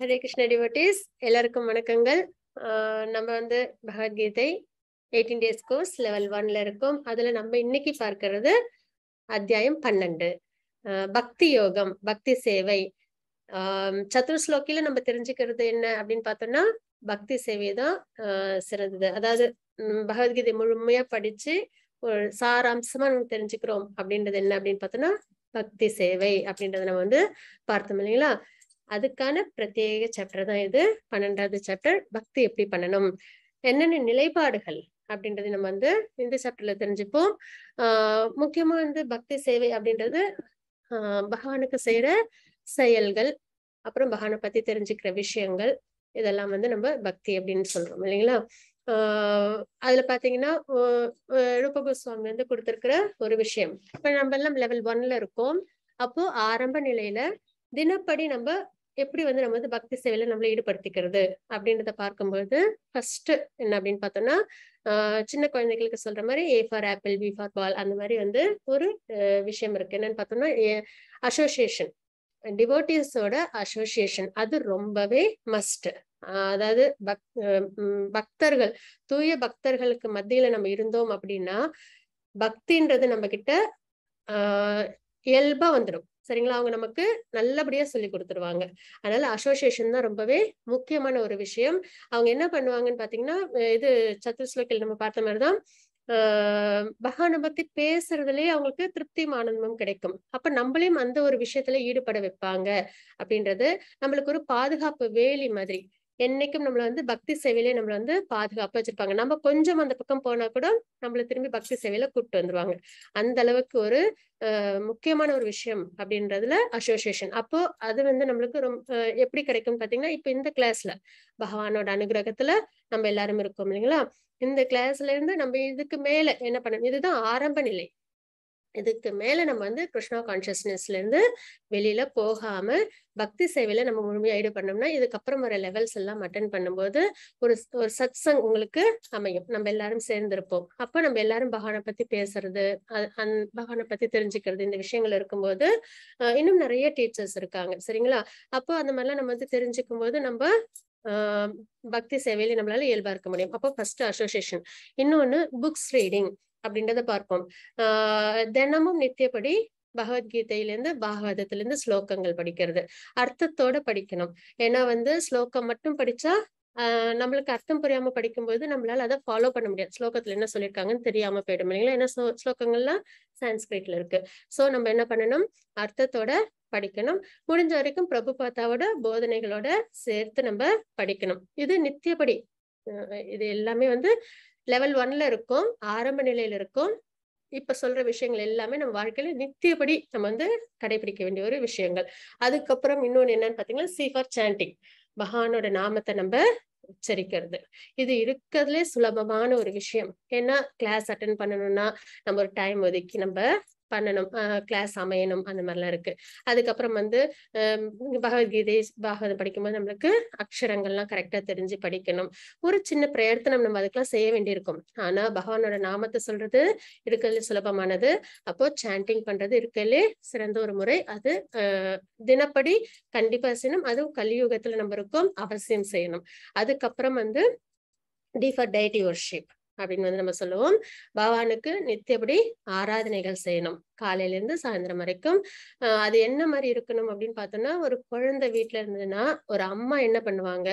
Hare Krishna devotees எல்லாருக்கும் வணக்கங்கள் நம்ம வந்து Bhagavad Gita eighteen days course level ஒன்ல இருக்கும் அதுல நம்ம இன்னைக்கு பார்க்கறது அத்தியாயம் பன்னெண்டு பக்தி யோகம் பக்தி சேவை சதுர்ஸ்லோக்கில நம்ம தெரிஞ்சுக்கிறது என்ன அப்படின்னு பார்த்தோம்னா பக்தி சேவை தான் சிறந்தது அதாவது பகவத்கீதை முழுமையா படிச்சு ஒரு சாராம்சமா நம்ம தெரிஞ்சுக்கிறோம் அப்படின்றது என்ன அப்படின்னு பார்த்தோம்னா பக்தி சேவை அப்படின்றத நம்ம வந்து பார்த்தோம் இல்லைங்களா அதுக்கான பிரத்யேக சாப்டர் தான் இது பன்னெண்டாவது சாப்டர் பக்தி எப்படி பண்ணணும் என்னென்ன நிலைப்பாடுகள் அப்படின்றது நம்ம வந்து இந்த சாப்டர்ல தெரிஞ்சுப்போம் ஆஹ் முக்கியமா வந்து பக்தி சேவை அப்படின்றது ஆஹ் பகவானுக்கு செய்யற செயல்கள் அப்புறம் பகவானை பத்தி தெரிஞ்சுக்கிற விஷயங்கள் இதெல்லாம் வந்து நம்ம பக்தி அப்படின்னு சொல்றோம் இல்லைங்களா ஆஹ் அதுல பாத்தீங்கன்னா ரூப கோஸ்வாமி வந்து கொடுத்திருக்கிற ஒரு விஷயம் இப்ப நம்ம எல்லாம் லெவல் ஒன்ல இருக்கோம் அப்போ ஆரம்ப நிலையில தினப்படி நம்ம எப்படி வந்து நம்ம வந்து பக்தி சேவையில நம்மளை ஈடுபடுத்திக்கிறது அப்படின்றத பார்க்கும்போது ஃபர்ஸ்ட் என்ன அப்படின்னு பார்த்தோம்னா சின்ன குழந்தைகளுக்கு சொல்ற மாதிரி A for apple B for ball அந்த மாதிரி வந்து ஒரு விஷயம் இருக்கு என்னன்னு பார்த்தோம்னா அசோசியேஷன் டிவோட்டிஸோட அசோசியேஷன் அது ரொம்பவே மஸ்ட் அதாவது பக் பக்தர்கள் தூய பக்தர்களுக்கு மத்தியில நம்ம இருந்தோம் அப்படின்னா பக்தின்றது நம்ம கிட்ட இயல்பா வந்துடும் சரிங்களா அவங்க நமக்கு நல்லபடியா சொல்லி கொடுத்துருவாங்க அதனால அசோசியேஷன் தான் ரொம்பவே முக்கியமான ஒரு விஷயம் அவங்க என்ன பண்ணுவாங்கன்னு பாத்தீங்கன்னா இது சத்துஸ்லோக்கில் நம்ம பார்த்த மாதிரிதான் பகவான பத்தி பேசுறதுலயே அவங்களுக்கு திருப்தியும் ஆனந்தமும் கிடைக்கும் அப்ப நம்மளையும் அந்த ஒரு விஷயத்துல ஈடுபட வைப்பாங்க அப்படின்றது நம்மளுக்கு ஒரு பாதுகாப்பு வேலி மாதிரி என்னைக்கும் நம்மளை வந்து பக்தி சேவையிலே நம்மளை வந்து பாதுகாப்பா வச்சிருப்பாங்க நம்ம கொஞ்சம் அந்த பக்கம் போனா கூட நம்மளை திரும்பி பக்தி சேவையில கூப்பிட்டு வந்துருவாங்க அந்த அளவுக்கு ஒரு முக்கியமான ஒரு விஷயம் அப்படின்றதுல அசோசியேஷன் அப்போ அது வந்து நம்மளுக்கு ரொம்ப எப்படி கிடைக்கும் பாத்தீங்கன்னா இப்ப இந்த கிளாஸ்ல பகவானோட அனுகிரகத்துல நம்ம எல்லாரும் இருக்கோம் இல்லைங்களா இந்த கிளாஸ்ல இருந்து நம்ம இதுக்கு மேல என்ன பண்ணணும் இதுதான் ஆரம்ப நிலை இதுக்கு மேல நம்ம வந்து கிருஷ்ணா கான்சியஸ்னஸ்ல இருந்து வெளியில போகாம பக்தி சேவையில நம்ம முழுமையா ஈடுபடணும்னா இதுக்கப்புறம் வர லெவல்ஸ் எல்லாம் அட்டன் பண்ணும்போது ஒரு ஒரு சத் சங் உங்களுக்கு அமையும் நம்ம எல்லாரும் சேர்ந்திருப்போம் அப்போ நம்ம எல்லாரும் பகவானை பத்தி பேசுறது அந் பகவானை பத்தி தெரிஞ்சுக்கிறது இந்த விஷயங்கள் இருக்கும்போது இன்னும் நிறைய டீச்சர்ஸ் இருக்காங்க சரிங்களா அப்போ அந்த மாதிரிலாம் நம்ம வந்து தெரிஞ்சுக்கும் போது நம்ம பக்தி சேவையில நம்மளால இயல்பா இருக்க முடியும் அப்போ ஃபர்ஸ்ட் அசோசியேஷன் இன்னொன்னு புக்ஸ் ரீடிங் அப்படின்றத பார்ப்போம் ஆஹ் தினமும் நித்தியப்படி பகவத்கீதையிலேருந்து பாகவதத்திலேருந்து ஸ்லோகங்கள் படிக்கிறது அர்த்தத்தோட படிக்கணும் ஏன்னா வந்து ஸ்லோகம் மட்டும் படிச்சா நம்மளுக்கு அர்த்தம் புரியாம படிக்கும்போது நம்மளால அதை ஃபாலோ பண்ண முடியாது ஸ்லோகத்துல என்ன சொல்லியிருக்காங்கன்னு தெரியாம போயிடும் இல்லைங்களா ஏன்னா ஸ்லோகங்கள்லாம் சான்ஸ்கிரிட்ல இருக்கு சோ நம்ம என்ன பண்ணணும் அர்த்தத்தோட படிக்கணும் முடிஞ்ச வரைக்கும் பிரபு பாத்தாவோட போதனைகளோட சேர்த்து நம்ம படிக்கணும் இது நித்தியப்படி இது எல்லாமே வந்து லெவல் ஒன்ல இருக்கும் ஆரம்ப நிலையில இருக்கும் இப்ப சொல்ற விஷயங்கள் எல்லாமே நம்ம வாழ்க்கையில நித்தியபடி நம்ம வந்து கடைபிடிக்க வேண்டிய ஒரு விஷயங்கள் அதுக்கப்புறம் இன்னொன்னு என்னன்னு பாத்தீங்கன்னா சீஃபர் சாண்டிங் பகவானோட நாமத்தை நம்ம உச்சரிக்கிறது இது இருக்கிறதுலே சுலபமான ஒரு விஷயம் ஏன்னா கிளாஸ் அட்டன் பண்ணணும்னா நம்ம ஒரு டைம் ஒதுக்கி நம்ம பண்ணணும் கிளாஸ் அமையணும் அந்த மாதிரிலாம் இருக்கு அதுக்கப்புறம் வந்து பகவத்கீதை பாகவதம் படிக்கும்போது நம்மளுக்கு அக்ஷரங்கள்லாம் கரெக்டா தெரிஞ்சு படிக்கணும் ஒரு சின்ன பிரயத்தனம் நம்ம அதுக்கெல்லாம் செய்ய வேண்டியிருக்கும் ஆனா பகவானோட நாமத்தை சொல்றது இருக்கிறது சுலபமானது அப்போ சாண்டிங் பண்றது இருக்கிறதுலே சிறந்த ஒரு முறை அது தினப்படி கண்டிப்பா செய்யணும் அதுவும் கலியுகத்துல நம்ம இருக்கோம் அவசியம் செய்யணும் அதுக்கப்புறம் வந்து டிஃபர் டைட்டி ஒர்ஷிப் அப்படின்னு வந்து நம்ம சொல்லுவோம் பகவானுக்கு நித்தியபடி ஆராதனைகள் செய்யணும் காலையில இருந்து சாயந்தரம் வரைக்கும் அது என்ன மாதிரி இருக்கணும் அப்படின்னு பார்த்தோம்னா ஒரு குழந்தை வீட்டுல இருந்ததுன்னா ஒரு அம்மா என்ன பண்ணுவாங்க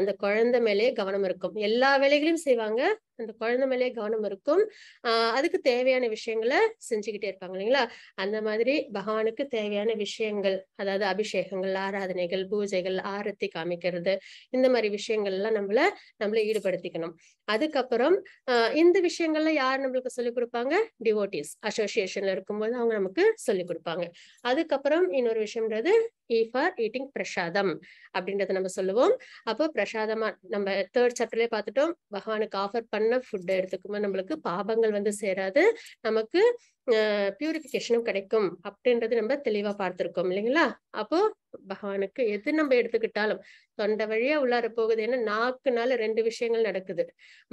அந்த குழந்தை மேலே கவனம் இருக்கும் எல்லா வேலைகளையும் செய்வாங்க அந்த குழந்தை மேலே கவனம் இருக்கும் ஆஹ் அதுக்கு தேவையான விஷயங்களை செஞ்சுக்கிட்டே இருப்பாங்க இல்லைங்களா அந்த மாதிரி பகவானுக்கு தேவையான விஷயங்கள் அதாவது அபிஷேகங்கள் ஆராதனைகள் பூஜைகள் ஆரத்தி காமிக்கிறது இந்த மாதிரி விஷயங்கள் எல்லாம் நம்மள நம்மள ஈடுபடுத்திக்கணும் அதுக்கப்புறம் ஆஹ் இந்த விஷயங்கள்ல யார் நம்மளுக்கு சொல்லிக் கொடுப்பாங்க டிவோட்டிஸ் அசோசியேஷன்ல இருக்கும்போது போது அவங்க நமக்கு சொல்லி கொடுப்பாங்க அதுக்கப்புறம் இன்னொரு விஷயம்ன்றது இ ஃபார் ஈட்டிங் பிரசாதம் அப்படின்றத நம்ம சொல்லுவோம் அப்போ பிரசாதமா நம்ம தேர்ட் சாப்டர்லயே பார்த்துட்டோம் பகவானுக்கு ஆஃபர் பண்ண ஃபுட்டை எடுத்துக்கும்போது நம்மளுக்கு பாபங்கள் வந்து சேராது நமக்கு பியூரிஃபிகேஷனும் கிடைக்கும் அப்படின்றது நம்ம தெளிவா பார்த்திருக்கோம் இல்லைங்களா அப்போ பகவானுக்கு எது நம்ம எடுத்துக்கிட்டாலும் தொண்டை வழியா உள்ளார போகுது ஏன்னா நாக்குனால ரெண்டு விஷயங்கள் நடக்குது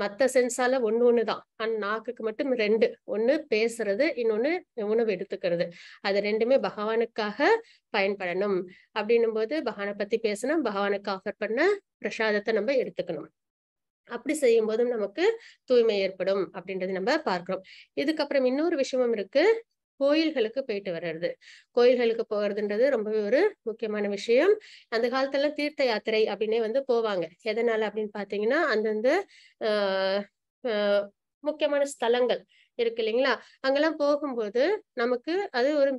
மத்த சென்சால ஒண்ணு ஒண்ணுதான் அந்த நாக்குக்கு மட்டும் ரெண்டு ஒண்ணு பேசுறது இன்னொன்னு உணவு எடுத்துக்கிறது அது ரெண்டுமே பகவானுக்காக பயன்படணும் அப்படின்னும் போது பகவானை பத்தி பேசணும் பகவானுக்கு ஆஃபர் பண்ண பிரசாதத்தை நம்ம எடுத்துக்கணும் அப்படி செய்யும் போதும் நமக்கு தூய்மை ஏற்படும் அப்படின்றது நம்ம பார்க்கிறோம் இதுக்கப்புறம் இன்னொரு விஷயமும் இருக்கு கோயில்களுக்கு போயிட்டு வர்றது கோயில்களுக்கு போகிறதுன்றது ரொம்பவே ஒரு முக்கியமான விஷயம் அந்த காலத்துல தீர்த்த யாத்திரை அப்படின்னே வந்து போவாங்க எதனால அப்படின்னு பாத்தீங்கன்னா அந்தந்த முக்கியமான ஸ்தலங்கள் இருக்கு இல்லைங்களா அங்கெல்லாம் போகும்போது நமக்கு அது ஒரு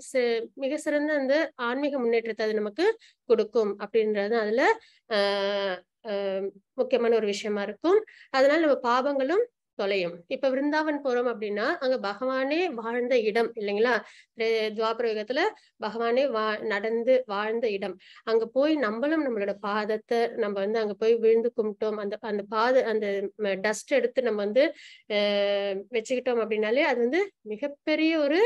மிக சிறந்த அந்த ஆன்மீக முன்னேற்றத்தை அது நமக்கு கொடுக்கும் அப்படின்றது அதுல ஆஹ் முக்கியமான ஒரு விஷயமா இருக்கும் அதனால நம்ம பாவங்களும் தொலையும் இப்ப விருந்தாவன் போறோம் அப்படின்னா அங்க பகவானே வாழ்ந்த இடம் இல்லைங்களா துவாபர யுகத்துல பகவானே வா நடந்து வாழ்ந்த இடம் அங்க போய் நம்மளும் நம்மளோட பாதத்தை நம்ம வந்து அங்க போய் விழுந்து கும்பிட்டோம் அந்த அந்த பாத அந்த டஸ்ட் எடுத்து நம்ம வந்து வச்சுக்கிட்டோம் அப்படின்னாலே அது வந்து மிகப்பெரிய ஒரு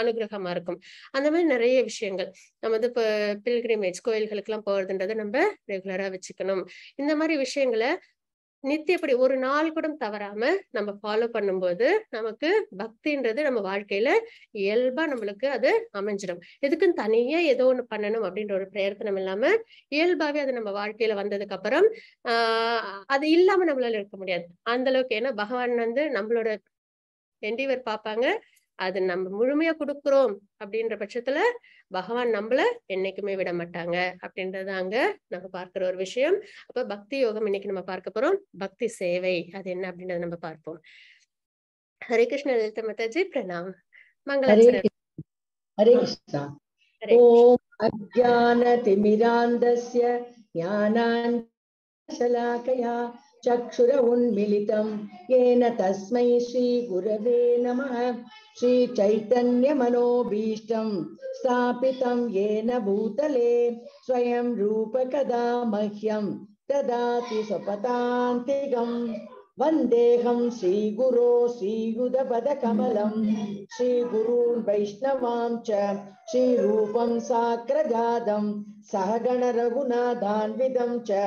அனுகிரகமா இருக்கும் அந்த மாதிரி நிறைய விஷயங்கள் நம்ம வந்து இப்போ பில்கிரிமேஜ் கோயில்களுக்கெல்லாம் போறதுன்றதை நம்ம ரெகுலரா வச்சுக்கணும் இந்த மாதிரி விஷயங்களை நித்தியப்படி ஒரு நாள் கூட தவறாம நம்ம ஃபாலோ பண்ணும்போது நமக்கு பக்தின்றது நம்ம வாழ்க்கையில இயல்பா நம்மளுக்கு அது அமைஞ்சிடும் எதுக்குன்னு தனியா ஏதோ ஒண்ணு பண்ணணும் அப்படின்ற ஒரு பிரயத்தனம் இல்லாம இயல்பாவே அது நம்ம வாழ்க்கையில வந்ததுக்கு அப்புறம் ஆஹ் அது இல்லாம நம்மளால இருக்க முடியாது அந்த அளவுக்கு ஏன்னா பகவான் வந்து நம்மளோட என்டிவர் பார்ப்பாங்க அது நம்ம முழுமையா கொடுக்குறோம் அப்படின்ற பட்சத்துல பகவான் நம்மள என்னைக்குமே விட மாட்டாங்க அப்படின்றது அங்க நம்ம பார்க்கிற ஒரு விஷயம் அப்ப பக்தி யோகம் இன்னைக்கு நம்ம பார்க்க போறோம் பக்தி சேவை அது என்ன அப்படின்றத நம்ம பார்ப்போம் ஹரே கிருஷ்ண லலித மதாஜி பிரணாம் மங்களா ஹரே चक्षुर उन्मिलितं येन तस्मै श्रीगुरवे नमः श्रीचैतन्यमनोभीष्टं स्थापितं येन भूतले स्वयं रूपकदा मह्यं ददाति स्वपतान्तिकम् वन्देऽहं श्रीगुरो श्रीयुधपदकमलं श्रीगुरून् वैष्णवां च श्रीरूपं साग्रजातं सहगणरघुनाथान्विदं च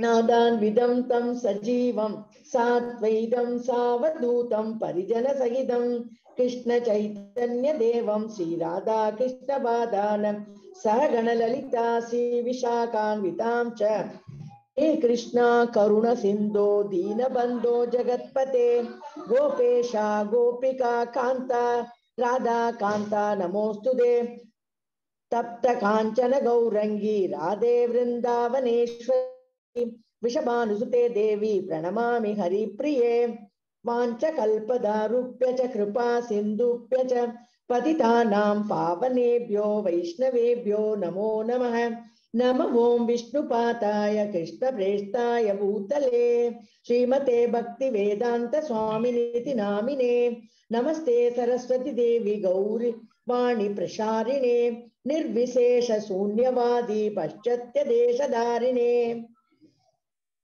नादान्विदं तं सजीवं सात्वैदं सावधूतं परिजनसहितं कृष्णचैतन्यदेवं श्रीराधा कृष्णपादानं सहगणललिता श्रीविशाखान्वितां च हे कृष्णा करुणसिन्धो दीनबन्धो जगत्पते गोपेशा गोपिका कान्ता राधा कान्ता नमोऽस्तु दे तप्त काञ्चन गौरङ्गी राधे वृन्दावनेश्वर विषभानुसुते देवी प्रणमामि हरिप्रिये वाञ्छकल्पदारुभ्य च कृपा सिन्धुभ्य च पतितानां पावनेभ्यो वैष्णवेभ्यो नमो नमः नम ओं विष्णुपाताय कृष्णप्रेष्ठाय भूतले श्रीमते भक्ति वेदांत नामिने नमस्ते सरस्वती देवी गौरी वाणी प्रसारिणे निर्विशेष शून्यवादी पश्चात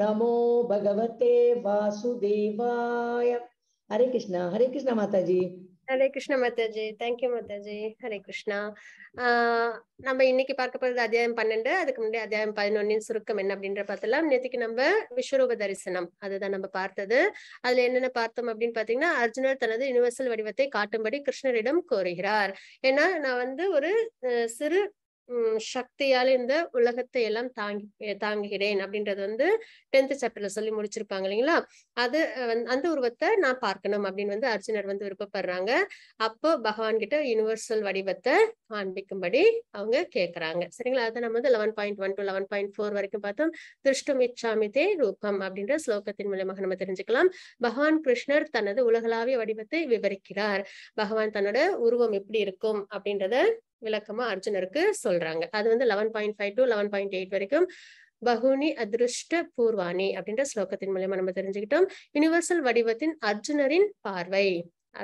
நமோ பகவதே वासुदेवाय हरे கிருஷ்ணா हरे कृष्णा माता जी ஹரே கிருஷ்ண மாதாஜி தேங்க்யூ மாதாஜி ஹரே கிருஷ்ணா நம்ம இன்னைக்கு பார்க்க போறது அத்தியாயம் பன்னெண்டு அதுக்கு முன்னாடி அத்தியாயம் பதினொன்னின் சுருக்கம் என்ன அப்படின்ற பார்த்தலாம் நேற்றுக்கு நம்ம விஸ்வரூப தரிசனம் அதுதான் நம்ம பார்த்தது அதுல என்னென்ன பார்த்தோம் அப்படின்னு பாத்தீங்கன்னா அர்ஜுனர் தனது யூனிவர்சல் வடிவத்தை காட்டும்படி கிருஷ்ணரிடம் கோருகிறார் ஏன்னா நான் வந்து ஒரு சிறு உம் சக்தியால இந்த உலகத்தை எல்லாம் தாங்கி தாங்குகிறேன் அப்படின்றது வந்து டென்த் சாப்டர்ல சொல்லி முடிச்சிருப்பாங்க இல்லைங்களா அது அந்த உருவத்தை நான் பார்க்கணும் அப்படின்னு வந்து அர்ஜுனர் வந்து விருப்பப்படுறாங்க அப்போ பகவான் கிட்ட யூனிவர்சல் வடிவத்தை காண்பிக்கும்படி அவங்க கேட்கறாங்க சரிங்களா அதை நம்ம வந்து eleven point one to eleven point four வரைக்கும் பார்த்தோம் திருஷ்டமிச்சாமிதே ரூபம் அப்படின்ற ஸ்லோகத்தின் மூலமாக நம்ம தெரிஞ்சுக்கலாம் பகவான் கிருஷ்ணர் தனது உலகளாவிய வடிவத்தை விவரிக்கிறார் பகவான் தன்னோட உருவம் எப்படி இருக்கும் அப்படின்றத விளக்கமா அர்ஜுனருக்கு சொல்றாங்க அது வந்து eleven point five to eleven point eight வரைக்கும் பகுனி அதிருஷ்ட பூர்வாணி அப்படின்ற ஸ்லோகத்தின் மூலயமா நம்ம தெரிஞ்சுக்கிட்டோம் யூனிவர்சல் வடிவத்தின் அர்ஜுனரின் பார்வை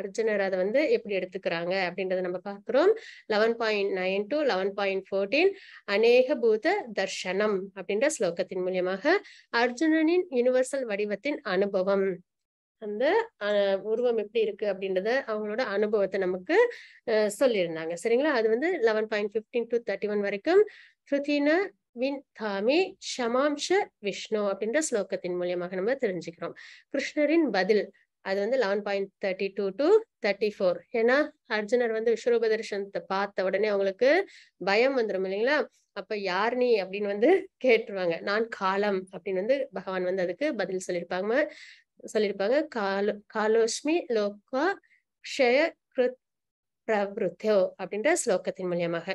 அர்ஜுனர் அதை வந்து எப்படி எடுத்துக்கிறாங்க அப்படின்றத நம்ம பார்க்குறோம் eleven point nine to eleven point fourteen அநேக பூத தர்ஷனம் அப்படின்ற ஸ்லோகத்தின் மூலியமாக அர்ஜுனனின் யூனிவர்சல் வடிவத்தின் அனுபவம் அந்த உருவம் எப்படி இருக்கு அப்படின்றத அவங்களோட அனுபவத்தை நமக்கு சொல்லியிருந்தாங்க சரிங்களா அது வந்து eleven point fifteen to thirty one வரைக்கும் ஸ்ருதின வின் தாமி ஷமாம்ஷ விஷ்ணு அப்படின்ற ஸ்லோகத்தின் மூலியமாக நம்ம தெரிஞ்சுக்கிறோம் கிருஷ்ணரின் பதில் அது வந்து eleven point thirty two to thirty four ஏன்னா அர்ஜுனர் வந்து விஸ்வரூப தரிசனத்தை பார்த்த உடனே அவங்களுக்கு பயம் வந்துடும் இல்லைங்களா அப்ப யார் நீ அப்படின்னு வந்து கேட்டுருவாங்க நான் காலம் அப்படின்னு வந்து பகவான் வந்து அதுக்கு பதில் சொல்லியிருப்பாங்க சொல்லியிருப்பாங்க காலோ காலோஷ்மி லோகா க்ஷய கிருத் பிரவருத்தோ அப்படின்ற ஸ்லோகத்தின் மூலியமாக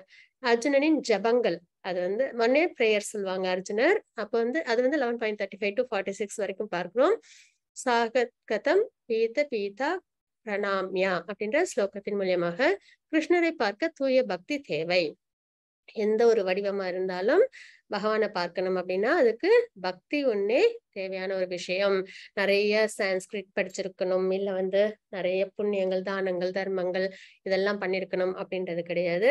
அர்ஜுனனின் ஜபங்கள் அது வந்து மன்னே பிரேயர் சொல்லுவாங்க அர்ஜுனர் அப்போ வந்து அது வந்து eleven point thirty five to forty six வரைக்கும் பார்க்கிறோம் சாகத்கதம் பீத பீதா பிரணாம்யா அப்படின்ற ஸ்லோகத்தின் மூலியமாக கிருஷ்ணரை பார்க்க தூய பக்தி தேவை எந்த ஒரு வடிவமா இருந்தாலும் பகவானை பார்க்கணும் அப்படின்னா அதுக்கு பக்தி ஒன்னே தேவையான ஒரு விஷயம் நிறைய சான்ஸ்கிரிட் படிச்சிருக்கணும் இல்லை வந்து நிறைய புண்ணியங்கள் தானங்கள் தர்மங்கள் இதெல்லாம் பண்ணிருக்கணும் அப்படின்றது கிடையாது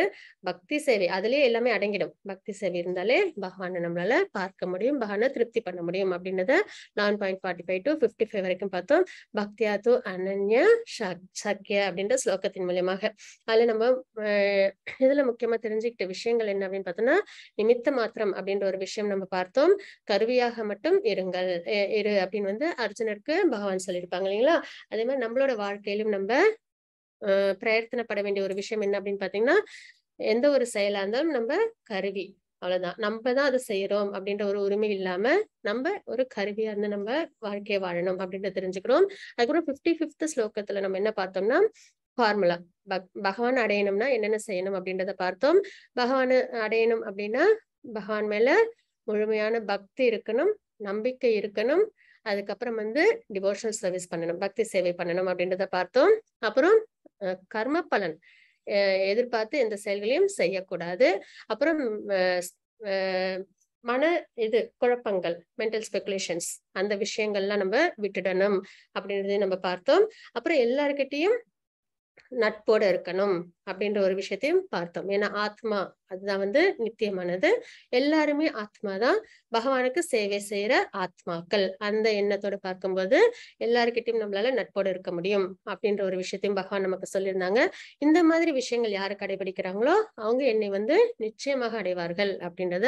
பக்தி சேவை அதுலயே எல்லாமே அடங்கிடும் பக்தி சேவை இருந்தாலே பகவானை நம்மளால பார்க்க முடியும் பகவானை திருப்தி பண்ண முடியும் அப்படின்றத நான் point forty five to fifty five வரைக்கும் பார்த்தோம் பக்தியா து அனன்ய சக்ய அப்படின்ற ஸ்லோகத்தின் மூலியமாக அதுல நம்ம இதுல முக்கியமா தெரிஞ்சுக்கிட்ட விஷயங்கள் என்ன அப்படின்னு பார்த்தோம்னா நிமித்த மாத்திரம் அப்படின்ற ஒரு விஷயம் நம்ம பார்த்தோம் கருவியாக மட்டும் இருங்கள் இரு அப்படின்னு வந்து அர்ஜுனருக்கு பகவான் சொல்லியிருப்பாங்க இல்லைங்களா அதே மாதிரி நம்மளோட வாழ்க்கையிலும் நம்ம பிரயத்தனப்பட வேண்டிய ஒரு விஷயம் என்ன அப்படின்னு பாத்தீங்கன்னா எந்த ஒரு செயலா இருந்தாலும் நம்ம கருவி அவ்வளவுதான் நம்ம தான் அதை செய்யறோம் அப்படின்ற ஒரு உரிமை இல்லாம நம்ம ஒரு கருவியா இருந்து நம்ம வாழ்க்கையை வாழணும் அப்படின்றத தெரிஞ்சுக்கிறோம் அதுக்கப்புறம் பிப்டி பிப்த் ஸ்லோகத்துல நம்ம என்ன பார்த்தோம்னா ஃபார்முலா பகவான் அடையணும்னா என்னென்ன செய்யணும் அப்படின்றத பார்த்தோம் பகவான் அடையணும் அப்படின்னா பகவான் மேல முழுமையான பக்தி இருக்கணும் நம்பிக்கை இருக்கணும் அதுக்கப்புறம் வந்து டிவோஷனல் சர்வீஸ் பண்ணணும் பக்தி சேவை பண்ணணும் அப்படின்றத பார்த்தோம் அப்புறம் கர்ம பலன் எதிர்பார்த்து எந்த செயல்களையும் செய்யக்கூடாது அப்புறம் மன இது குழப்பங்கள் மென்டல் ஸ்பெகுலேஷன்ஸ் அந்த விஷயங்கள்லாம் நம்ம விட்டுடணும் அப்படின்றதையும் நம்ம பார்த்தோம் அப்புறம் எல்லாருக்கிட்டையும் நட்போட இருக்கணும் அப்படின்ற ஒரு விஷயத்தையும் பார்த்தோம் ஏன்னா ஆத்மா அதுதான் வந்து நித்தியமானது எல்லாருமே ஆத்மா தான் பகவானுக்கு சேவை செய்யற ஆத்மாக்கள் அந்த எண்ணத்தோட பார்க்கும்போது எல்லாருக்கிட்டையும் நம்மளால நட்போடு இருக்க முடியும் அப்படின்ற ஒரு விஷயத்தையும் பகவான் நமக்கு சொல்லியிருந்தாங்க இந்த மாதிரி விஷயங்கள் யாரு கடைபிடிக்கிறாங்களோ அவங்க என்னை வந்து நிச்சயமாக அடைவார்கள் அப்படின்றத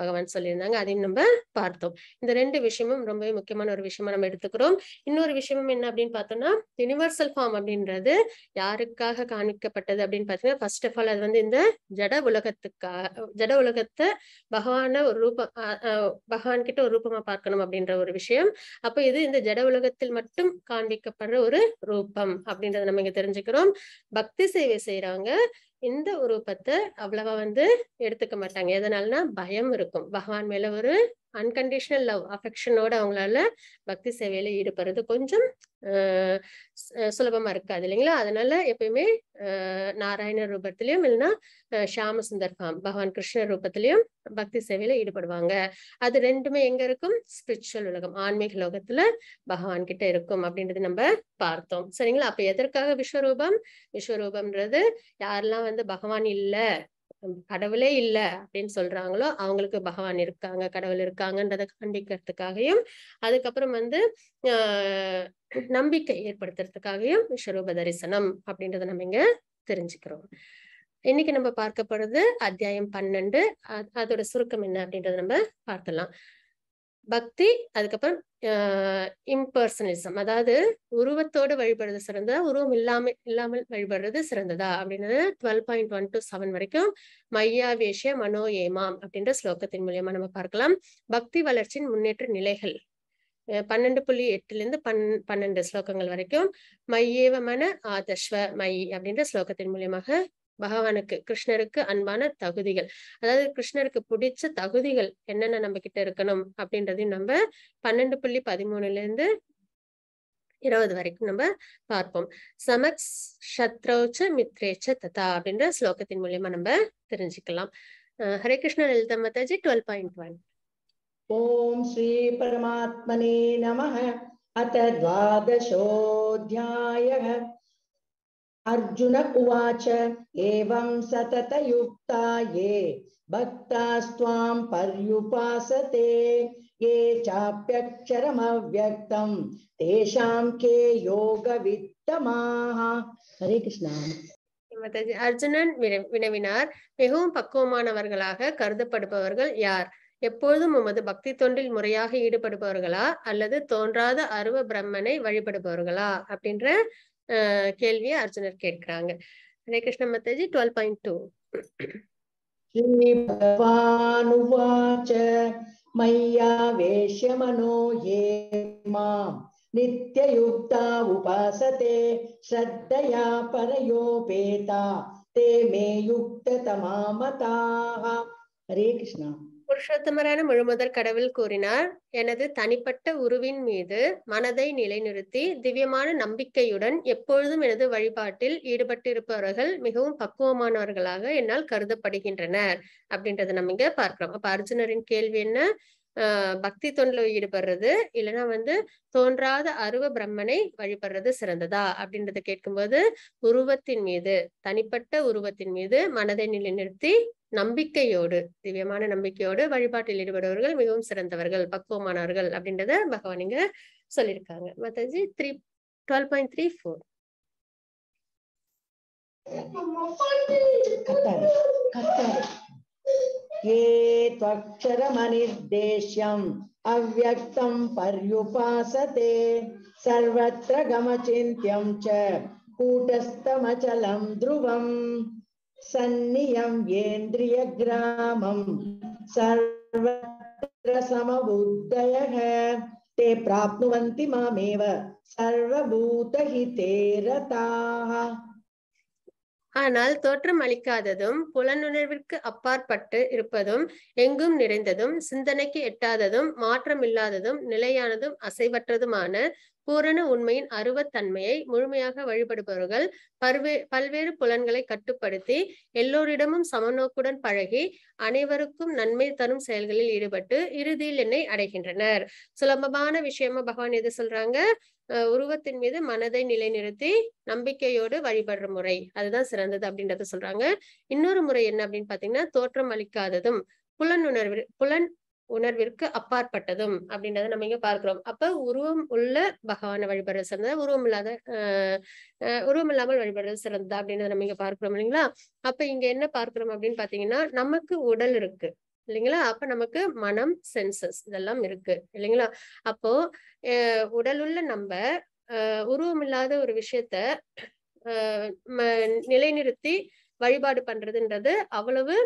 பகவான் சொல்லியிருந்தாங்க அதையும் நம்ம பார்த்தோம் இந்த ரெண்டு விஷயமும் ரொம்பவே முக்கியமான ஒரு விஷயமா நம்ம எடுத்துக்கிறோம் இன்னொரு விஷயமும் என்ன அப்படின்னு பார்த்தோம்னா யூனிவர்சல் ஃபார்ம் அப்படின்றது யாருக்காக காணிக்கப்பட்டது அப்படின்னு பார்த்தீங்கன்னா ஃபர்ஸ்ட் ஆஃப் ஆல் அது வந்து இந்த ஜட உலக உலகத்துக்காக ஜட உலகத்தை பகவான ஒரு ரூபம் பகவான் கிட்ட ஒரு ரூபமா பார்க்கணும் அப்படின்ற ஒரு விஷயம் அப்ப இது இந்த ஜட உலகத்தில் மட்டும் காண்பிக்கப்படுற ஒரு ரூபம் அப்படின்றத நம்ம இங்க தெரிஞ்சுக்கிறோம் பக்தி சேவை செய்யறவங்க இந்த ரூபத்தை அவ்வளவா வந்து எடுத்துக்க மாட்டாங்க எதனாலன்னா பயம் இருக்கும் பகவான் மேல ஒரு அன்கண்டிஷனல் லவ் அஃபெக்ஷனோட அவங்களால பக்தி சேவையில ஈடுபடுறது கொஞ்சம் சுலபமா இருக்காது இல்லைங்களா அதனால எப்பயுமே நாராயண ரூபத்திலயும் இல்லைன்னா ஷியாம சுந்தர் ஃபார்ம் பகவான் கிருஷ்ண ரூபத்திலயும் பக்தி சேவையில ஈடுபடுவாங்க அது ரெண்டுமே எங்க இருக்கும் ஸ்பிரிச்சுவல் உலகம் ஆன்மீக லோகத்துல பகவான் கிட்ட இருக்கும் அப்படின்றது நம்ம பார்த்தோம் சரிங்களா அப்ப எதற்காக விஸ்வரூபம் விஸ்வரூபம்ன்றது யாரெல்லாம் வந்து பகவான் இல்லை கடவுளே இல்லை அப்படின்னு சொல்றாங்களோ அவங்களுக்கு பகவான் இருக்காங்க கடவுள் இருக்காங்கன்றதை காண்பிக்கிறதுக்காகவும் அதுக்கப்புறம் வந்து நம்பிக்கை ஏற்படுத்துறதுக்காகவும் விஸ்வரூப தரிசனம் அப்படின்றத நம்ம இங்க தெரிஞ்சுக்கிறோம் இன்னைக்கு நம்ம பார்க்கப்படுறது அத்தியாயம் பன்னெண்டு அதோட சுருக்கம் என்ன அப்படின்றத நம்ம பார்த்தலாம் பக்தி அதுக்கப்புறம் இம்பர்சனலிசம் அதாவது உருவத்தோடு வழிபடுறது சிறந்ததா உருவம் இல்லாமல் இல்லாமல் வழிபடுறது சிறந்ததா அப்படின்றது twelve point one to seven வரைக்கும் மையாவேஷிய மனோ ஏமாம் அப்படின்ற ஸ்லோகத்தின் மூலியமா நம்ம பார்க்கலாம் பக்தி வளர்ச்சியின் முன்னேற்ற நிலைகள் பன்னெண்டு புள்ளி இருந்து பன் பன்னெண்டு ஸ்லோகங்கள் வரைக்கும் மையேவமன மன ஆதர்ஷ்வ மை அப்படின்ற ஸ்லோகத்தின் மூலியமாக பகவானுக்கு கிருஷ்ணருக்கு அன்பான தகுதிகள் அதாவது கிருஷ்ணருக்கு பிடிச்ச தகுதிகள் என்னென்ன நம்ம கிட்ட இருக்கணும் அப்படின்றதையும் நம்ம பன்னெண்டு புள்ளி பதிமூணுல இருந்து இருபது வரைக்கும் நம்ம பார்ப்போம் சமக் சத்ரோச்ச மித்ரேச்ச ததா அப்படின்ற ஸ்லோகத்தின் மூலியமா நம்ம தெரிஞ்சுக்கலாம் Hare Krishna Lalita Mataji twelve point one Om Shri பரமாத்மனே நம அத்த உவாச்ச ஏவம் एवं सततयुक्ता ये भक्तास्त्वां पर्युपासते ये चाप्यक्षरमव्यक्तं கே के योगवित्तमाः हरे கிருஷ்ணா அர்ஜுனன் வினவினார் மிகவும் பக்குவமானவர்களாக கருதப்படுபவர்கள் யார் எப்பொழுதும் உமது பக்தி தொண்டில் முறையாக ஈடுபடுபவர்களா அல்லது தோன்றாத அருவ பிரம்மனை வழிபடுபவர்களா அப்படின்ற கேள்வியை அர்ஜுனர் கேட்கிறாங்க Hare Krishna Mataji twelve point two श्रीभगवानुवाच मय्यावेश्यमनो ये माम् नित्ययुक्ता उपासते श्रद्धया परयोपेता ते मे युक्ततमामताः हरे कृष्ण புருஷோத்தமரான முழுமுதல் கடவுள் கூறினார் எனது தனிப்பட்ட உருவின் மீது மனதை நிலைநிறுத்தி திவ்யமான நம்பிக்கையுடன் எப்பொழுதும் எனது வழிபாட்டில் ஈடுபட்டிருப்பவர்கள் மிகவும் பக்குவமானவர்களாக என்னால் கருதப்படுகின்றனர் அப்படின்றத நம்ம இங்க பார்க்கிறோம் அப்ப அர்ஜுனரின் கேள்வி என்ன பக்தி தொண்டில் ஈடுபடுறது இல்லைன்னா வந்து தோன்றாத அருவ பிரம்மனை வழிபடுறது சிறந்ததா அப்படின்றத கேட்கும்போது உருவத்தின் மீது தனிப்பட்ட உருவத்தின் மீது மனதை நிலைநிறுத்தி நம்பிக்கையோடு திவ்யமான நம்பிக்கையோடு வழிபாட்டில் ஈடுபடுபவர்கள் மிகவும் சிறந்தவர்கள் பக்குவமானவர்கள் அப்படின்றத பகவான் இங்க சொல்லியிருக்காங்க Mataji three twelve point three four கத்தாரு கத்தாரு ये त्वक्षरमनिर्देश्यम् अव्यक्तं पर्युपासते सर्वत्र गमचिन्त्यं च कूटस्थमचलं ध्रुवम् सर्वत्र समबुद्धयः ते प्राप्नुवन्ति मामेव सर्वभूतहिते रताः ஆனால் தோற்றம் அளிக்காததும் புலனுணர்விற்கு அப்பாற்பட்டு இருப்பதும் எங்கும் நிறைந்ததும் சிந்தனைக்கு எட்டாததும் மாற்றமில்லாததும் நிலையானதும் அசைவற்றதுமான பூரண உண்மையின் அருவத்தன்மையை முழுமையாக வழிபடுபவர்கள் பல்வே பல்வேறு புலன்களை கட்டுப்படுத்தி எல்லோரிடமும் சமநோக்குடன் பழகி அனைவருக்கும் நன்மை தரும் செயல்களில் ஈடுபட்டு இறுதியில் என்னை அடைகின்றனர் சுலபமான விஷயமா பகவான் எது சொல்றாங்க உருவத்தின் மீது மனதை நிலைநிறுத்தி நம்பிக்கையோடு வழிபடுற முறை அதுதான் சிறந்தது அப்படின்றத சொல்றாங்க இன்னொரு முறை என்ன அப்படின்னு பாத்தீங்கன்னா தோற்றம் அளிக்காததும் புலன் உணர்வு புலன் உணர்விற்கு அப்பாற்பட்டதும் அப்படின்றத நம்ம இங்க பார்க்கிறோம் அப்ப உருவம் உள்ள பகவானை வழிபடுறது சிறந்தது உருவம் இல்லாத உருவம் இல்லாமல் வழிபடுறது சிறந்தது அப்படின்றத நம்ம இங்க பார்க்கிறோம் இல்லைங்களா அப்ப இங்க என்ன பார்க்கிறோம் அப்படின்னு பாத்தீங்கன்னா நமக்கு உடல் இருக்கு இல்லைங்களா அப்ப நமக்கு மனம் சென்சஸ் இதெல்லாம் இருக்கு இல்லைங்களா அப்போ உடலுள்ள நம்ம உருவம் இல்லாத ஒரு விஷயத்த நிலைநிறுத்தி வழிபாடு பண்றதுன்றது அவ்வளவு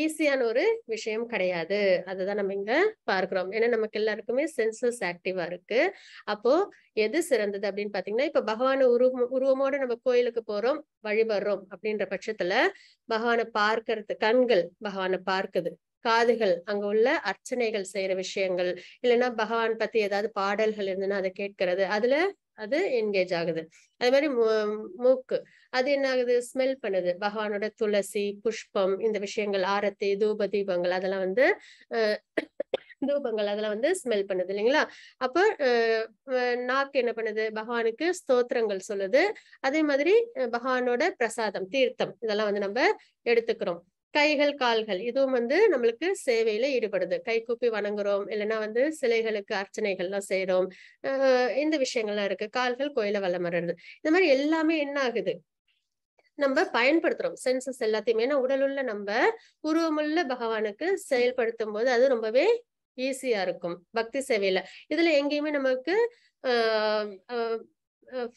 ஈஸியான ஒரு விஷயம் கிடையாது அதுதான் நம்ம இங்க பார்க்கிறோம் ஏன்னா நமக்கு எல்லாருக்குமே சென்சஸ் ஆக்டிவா இருக்கு அப்போ எது சிறந்தது அப்படின்னு பாத்தீங்கன்னா இப்ப பகவான உருவம் உருவமோட நம்ம கோயிலுக்கு போறோம் வழிபடுறோம் அப்படின்ற பட்சத்துல பகவானை பார்க்கறது கண்கள் பகவானை பார்க்குது காதுகள் அங்க உள்ள அர்ச்சனைகள் செய்யற விஷயங்கள் இல்லைன்னா பகவான் பத்தி ஏதாவது பாடல்கள் இருந்ததுன்னா அதை கேட்கறது அதுல அது என்கேஜ் ஆகுது அது மாதிரி மூக்கு அது என்ன ஆகுது ஸ்மெல் பண்ணுது பகவானோட துளசி புஷ்பம் இந்த விஷயங்கள் ஆரத்தி தூப தீபங்கள் அதெல்லாம் வந்து தூபங்கள் அதெல்லாம் வந்து ஸ்மெல் பண்ணுது இல்லைங்களா அப்போ நாக்கு என்ன பண்ணுது பகவானுக்கு ஸ்தோத்திரங்கள் சொல்லுது அதே மாதிரி பகவானோட பிரசாதம் தீர்த்தம் இதெல்லாம் வந்து நம்ம எடுத்துக்கிறோம் கைகள் கால்கள் இதுவும் வந்து நம்மளுக்கு சேவையில ஈடுபடுது கை கூப்பி வணங்குறோம் இல்லைன்னா வந்து சிலைகளுக்கு அர்ச்சனைகள்லாம் செய்யறோம் இந்த விஷயங்கள்லாம் இருக்கு கால்கள் கோயில வளமறது இந்த மாதிரி எல்லாமே என்ன ஆகுது நம்ம பயன்படுத்துறோம் சென்சஸ் எல்லாத்தையுமே ஏன்னா உடலுள்ள நம்ம உருவமுள்ள பகவானுக்கு செயல்படுத்தும் போது அது ரொம்பவே ஈஸியா இருக்கும் பக்தி சேவையில இதுல எங்கேயுமே நமக்கு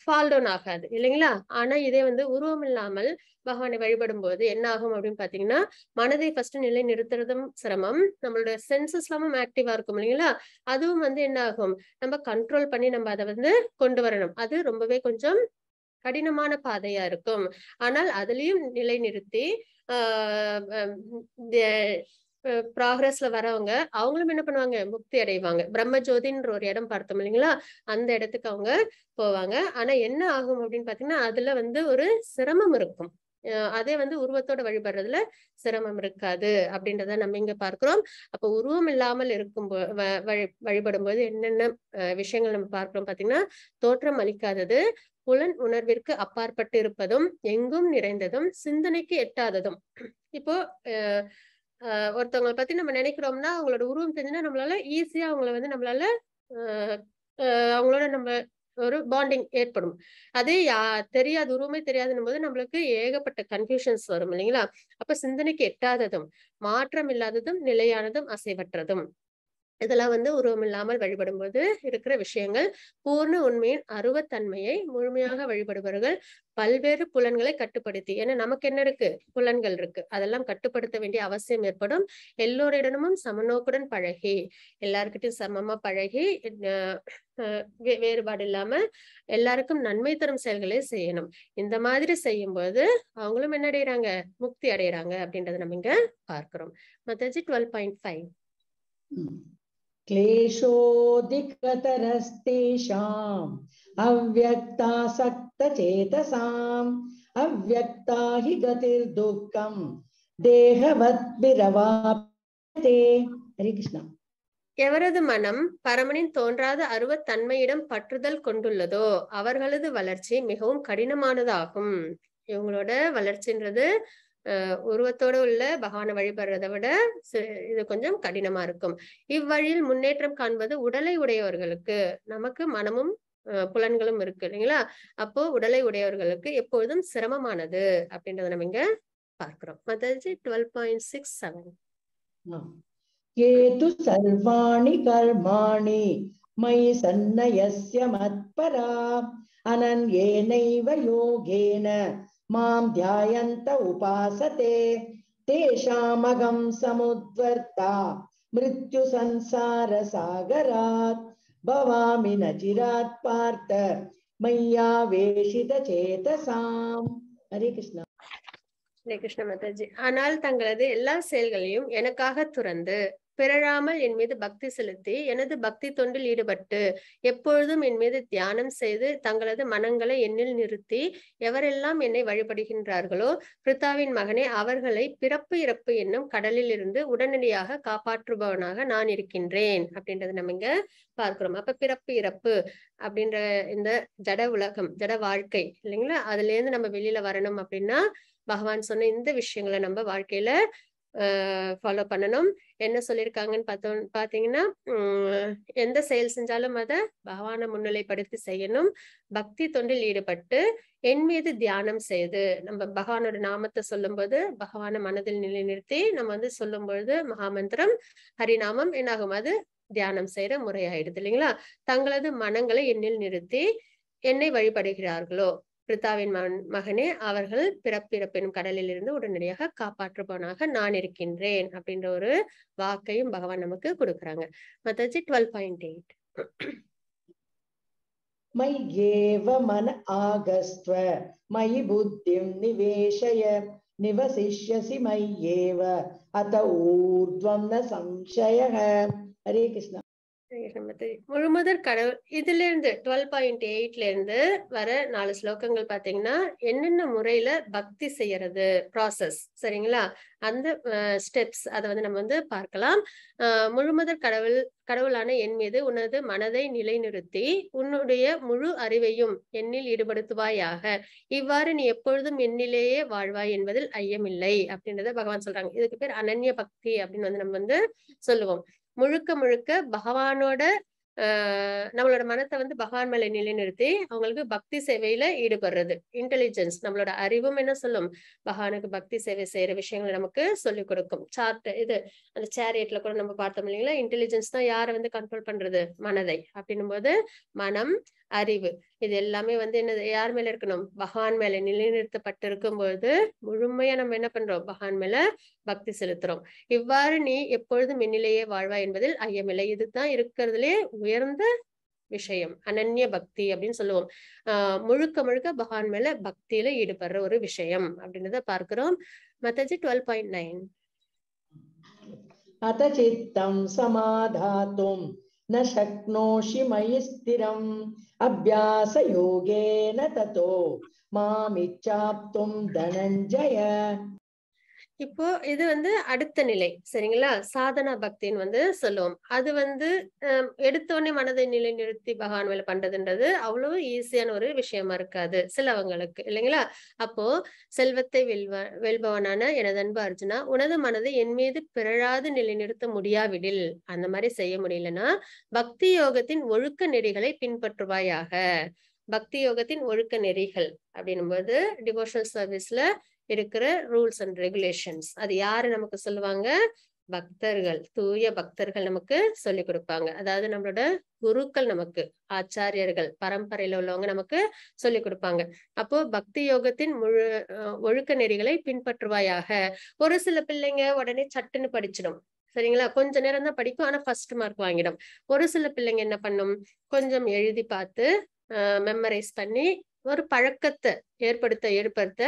ஃபால் டவுன் ஆகாது இல்லைங்களா ஆனா இதே வந்து உருவம் இல்லாமல் பகவானை வழிபடும் போது என்ன ஆகும் அப்படின்னு பாத்தீங்கன்னா மனதை ஃபர்ஸ்ட் நிலை நிறுத்துறதும் சிரமம் நம்மளோட சென்சஸ் எல்லாமும் ஆக்டிவா இருக்கும் இல்லைங்களா அதுவும் வந்து என்ன ஆகும் நம்ம கண்ட்ரோல் பண்ணி நம்ம அதை வந்து கொண்டு வரணும் அது ரொம்பவே கொஞ்சம் கடினமான பாதையா இருக்கும் ஆனால் அதுலயும் நிலை நிறுத்தி ப்ராக்ரஸ்ல வரவங்க அவங்களும் என்ன பண்ணுவாங்க முக்தி அடைவாங்க பிரம்ம ஜோதின்ற ஒரு இடம் பார்த்தோம் இல்லைங்களா அந்த இடத்துக்கு அவங்க போவாங்க ஆனா என்ன ஆகும் அப்படின்னு பாத்தீங்கன்னா அதுல வந்து ஒரு சிரமம் இருக்கும் அதே வந்து உருவத்தோட வழிபடுறதுல சிரமம் இருக்காது அப்படின்றத நம்ம இங்க பார்க்கிறோம் அப்ப உருவம் இல்லாமல் இருக்கும் வழிபடும் போது என்னென்ன விஷயங்கள் நம்ம பார்க்கிறோம் பாத்தீங்கன்னா தோற்றம் அளிக்காதது புலன் உணர்விற்கு அப்பாற்பட்டு இருப்பதும் எங்கும் நிறைந்ததும் சிந்தனைக்கு எட்டாததும் இப்போ ஒருத்தவங்களை பத்தி நம்ம நினைக்கிறோம்னா அவங்களோட உருவம் தெரிஞ்சுன்னா நம்மளால ஈஸியா அவங்கள வந்து நம்மளால அவங்களோட நம்ம ஒரு பாண்டிங் ஏற்படும் அதே யா தெரியாது உருவமே தெரியாதுன்னும் போது நம்மளுக்கு ஏகப்பட்ட கன்ஃபியூஷன்ஸ் வரும் இல்லைங்களா அப்ப சிந்தனைக்கு எட்டாததும் மாற்றம் இல்லாததும் நிலையானதும் அசைவற்றதும் இதெல்லாம் வந்து உருவமில்லாமல் வழிபடும்போது இருக்கிற விஷயங்கள் பூர்ண உண்மையின் அருவத்தன்மையை முழுமையாக வழிபடுபவர்கள் பல்வேறு புலன்களை கட்டுப்படுத்தி ஏன்னா நமக்கு என்ன இருக்கு புலன்கள் இருக்கு அதெல்லாம் கட்டுப்படுத்த வேண்டிய அவசியம் ஏற்படும் எல்லோரிடமும் சமநோக்குடன் பழகி எல்லாருக்கிட்டையும் சமமா பழகி வேறுபாடு இல்லாம எல்லாருக்கும் நன்மை தரும் செயல்களை செய்யணும் இந்த மாதிரி செய்யும்போது அவங்களும் என்ன அடையிறாங்க முக்தி அடையிறாங்க அப்படின்றத நம்ம இங்க பார்க்கிறோம் மத்தி டுவெல் பாயிண்ட் ஃபைவ் क्लेशोऽधिकतरस्तेषाम् अव्यक्तासक्तचेतसाम् अव्यक्ता हि गतिर्दुःखम् தேகவத்பிரவாபதே ஹரி கிருஷ்ணா எவரது மனம் பரமனின் தோன்றாத அருவத்தன்மையிடம் பற்றுதல் கொண்டுள்ளதோ அவர்களது வளர்ச்சி மிகவும் கடினமானதாகும் இவங்களோட வளர்ச்சின்றது உருவத்தோட உள்ள பகவானை வழிபடுறதை விட இது கொஞ்சம் கடினமா இருக்கும் இவ்வழியில் முன்னேற்றம் காண்பது உடலை உடையவர்களுக்கு நமக்கு மனமும் புலன்களும் இருக்கு இல்லைங்களா அப்போ உடலை உடையவர்களுக்கு எப்பொழுதும் சிரமமானது அப்படின்றத நம்ம இங்க பார்க்கிறோம் Mataji twelve point six seven ஏது சர்வாணி கர்மாணி மயி சன்னயஸ்ய மத்பரா அனன் ஏனைவ யோகேன மாம் தியாயந்த உபாசதே தேஷாமகம் சமுத்வர்த்தா மிருத்யு சன்சார சாகராத் பவாமி நஜிராத் பார்த்த மையா வேஷித சேதசாம் ஹரே கிருஷ்ணா ஹரே கிருஷ்ண மாதாஜி ஆனால் தங்களது எல்லா செயல்களையும் எனக்காக துறந்து பிறழாமல் என் மீது பக்தி செலுத்தி எனது பக்தி தொண்டில் ஈடுபட்டு எப்பொழுதும் என் மீது தியானம் செய்து தங்களது மனங்களை என்னில் நிறுத்தி எவரெல்லாம் என்னை வழிபடுகின்றார்களோ பிரித்தாவின் மகனே அவர்களை பிறப்பு இறப்பு என்னும் கடலில் இருந்து உடனடியாக காப்பாற்றுபவனாக நான் இருக்கின்றேன் அப்படின்றத நம்ம இங்க பார்க்கிறோம் அப்ப பிறப்பு இறப்பு அப்படின்ற இந்த ஜட உலகம் ஜட வாழ்க்கை இல்லைங்களா அதுல இருந்து நம்ம வெளியில வரணும் அப்படின்னா பகவான் சொன்ன இந்த விஷயங்களை நம்ம வாழ்க்கையில ஃபாலோ பண்ணணும் என்ன சொல்லியிருக்காங்கன்னு பார்த்தோம் பார்த்தீங்கன்னா எந்த செயல் செஞ்சாலும் அதை பகவானை முன்னிலைப்படுத்தி செய்யணும் பக்தி தொண்டில் ஈடுபட்டு என் மீது தியானம் செய்து நம்ம பகவானோட நாமத்தை சொல்லும்போது பகவானை மனதில் நிலைநிறுத்தி நம்ம வந்து சொல்லும் பொழுது மகாமந்திரம் ஹரிநாமம் என்னாகும் அது தியானம் செய்யற முறையாயிடுது இல்லைங்களா தங்களது மனங்களை எண்ணில் நிறுத்தி என்னை வழிபடுகிறார்களோ பிரித்தாவின் மகனே அவர்கள் பிறப்பிறப்பெனும் கடலில் இருந்து உடனடியாக காப்பாற்றுபவனாக நான் இருக்கின்றேன் அப்படின்ற ஒரு வாக்கையும் பகவான் நமக்கு கொடுக்குறாங்க மத்தாஜி டுவெல் பாயிண்ட் எயிட் मय्येव मन आगस्त्व मयि बुद्धिं निवेशय निवसिष्यसि मय्येव अत ऊर्ध्वं न संशयः हरे कृष्ण முழுமுதற் கடவுள் இதுல இருந்து டுவெல் பாயிண்ட் எயிட்ல இருந்து வர நாலு ஸ்லோகங்கள் பாத்தீங்கன்னா என்னென்ன முறையில பக்தி செய்யறது ப்ராசஸ் சரிங்களா அந்த ஸ்டெப்ஸ் அதை வந்து நம்ம வந்து பார்க்கலாம் முழுமுதற் கடவுள் கடவுளான என் மீது உனது மனதை நிலைநிறுத்தி உன்னுடைய முழு அறிவையும் என்னில் ஈடுபடுத்துவாயாக இவ்வாறு நீ எப்பொழுதும் என்னிலேயே வாழ்வாய் என்பதில் ஐயமில்லை அப்படின்றத பகவான் சொல்றாங்க இதுக்கு பேர் அனன்ய பக்தி அப்படின்னு வந்து நம்ம வந்து சொல்லுவோம் முழுக்க முழுக்க பகவானோட நம்மளோட மனத்தை வந்து பகவான் மேல நிலைநிறுத்தி அவங்களுக்கு பக்தி சேவையில ஈடுபடுறது இன்டெலிஜென்ஸ் நம்மளோட அறிவும் என்ன சொல்லும் பகவானுக்கு பக்தி சேவை செய்யற விஷயங்களை நமக்கு சொல்லிக் கொடுக்கும் சார்ட் இது அந்த சேரியட்ல கூட நம்ம பார்த்தோம் இல்லைங்களா இன்டெலிஜென்ஸ் தான் யாரை வந்து கண்ட்ரோல் பண்றது மனதை அப்படின்னும் போது மனம் அறிவு இது எல்லாமே வந்து என்ன யார் மேல இருக்கணும் பகவான் மேல நிலைநிறுத்தப்பட்டு பொழுது முழுமையா நம்ம என்ன பண்றோம் பகவான் மேல பக்தி செலுத்துறோம் இவ்வாறு நீ எப்பொழுது மின்னிலேயே வாழ்வா என்பதில் ஐயமில்லை இதுதான் இருக்கிறதுலே உயர்ந்த விஷயம் அனன்ய பக்தி அப்படின்னு சொல்லுவோம் ஆஹ் முழுக்க முழுக்க பகவான் மேல பக்தியில ஈடுபடுற ஒரு விஷயம் அப்படின்றத பார்க்கிறோம் மத்தஜி டுவெல் பாயிண்ட் நைன் அத்தம் சமாதாத்தும் न शक्नोषि मयि स्थिरम् अभ्यासयोगेन ततो मामिच्छाप्तुं धनञ्जय இப்போ இது வந்து அடுத்த நிலை சரிங்களா சாதனா பக்தின்னு வந்து சொல்லுவோம் அது வந்து எடுத்தோடனே மனதை நிலை நிறுத்தி பகவான் வேலை பண்றதுன்றது அவ்வளவு ஈஸியான ஒரு விஷயமா இருக்காது சிலவங்களுக்கு இல்லைங்களா அப்போ செல்வத்தை வெல்வ வெல்பவனான எனது அன்பு அர்ஜுனா உனது மனதை என் மீது பிறழாது நிலைநிறுத்த முடியாவிடில் அந்த மாதிரி செய்ய முடியலன்னா பக்தி யோகத்தின் ஒழுக்க நெறிகளை பின்பற்றுவாயாக பக்தி யோகத்தின் ஒழுக்க நெறிகள் அப்படின்னும் போது டிவோஷனல் சர்வீஸ்ல இருக்கிற ரூல்ஸ் அண்ட் ரெகுலேஷன்ஸ் அது யாரு நமக்கு சொல்லுவாங்க பக்தர்கள் தூய பக்தர்கள் நமக்கு சொல்லி கொடுப்பாங்க அதாவது நம்மளோட குருக்கள் நமக்கு ஆச்சாரியர்கள் பரம்பரையில உள்ளவங்க நமக்கு சொல்லி கொடுப்பாங்க அப்போ பக்தி யோகத்தின் முழு ஒழுக்க நெறிகளை பின்பற்றுவாயாக ஒரு சில பிள்ளைங்க உடனே சட்டுன்னு படிச்சிடும் சரிங்களா கொஞ்ச நேரம் தான் படிக்கும் ஆனா ஃபர்ஸ்ட் மார்க் வாங்கிடும் ஒரு சில பிள்ளைங்க என்ன பண்ணும் கொஞ்சம் எழுதி பார்த்து மெமரைஸ் பண்ணி ஒரு பழக்கத்தை ஏற்படுத்த ஏற்படுத்த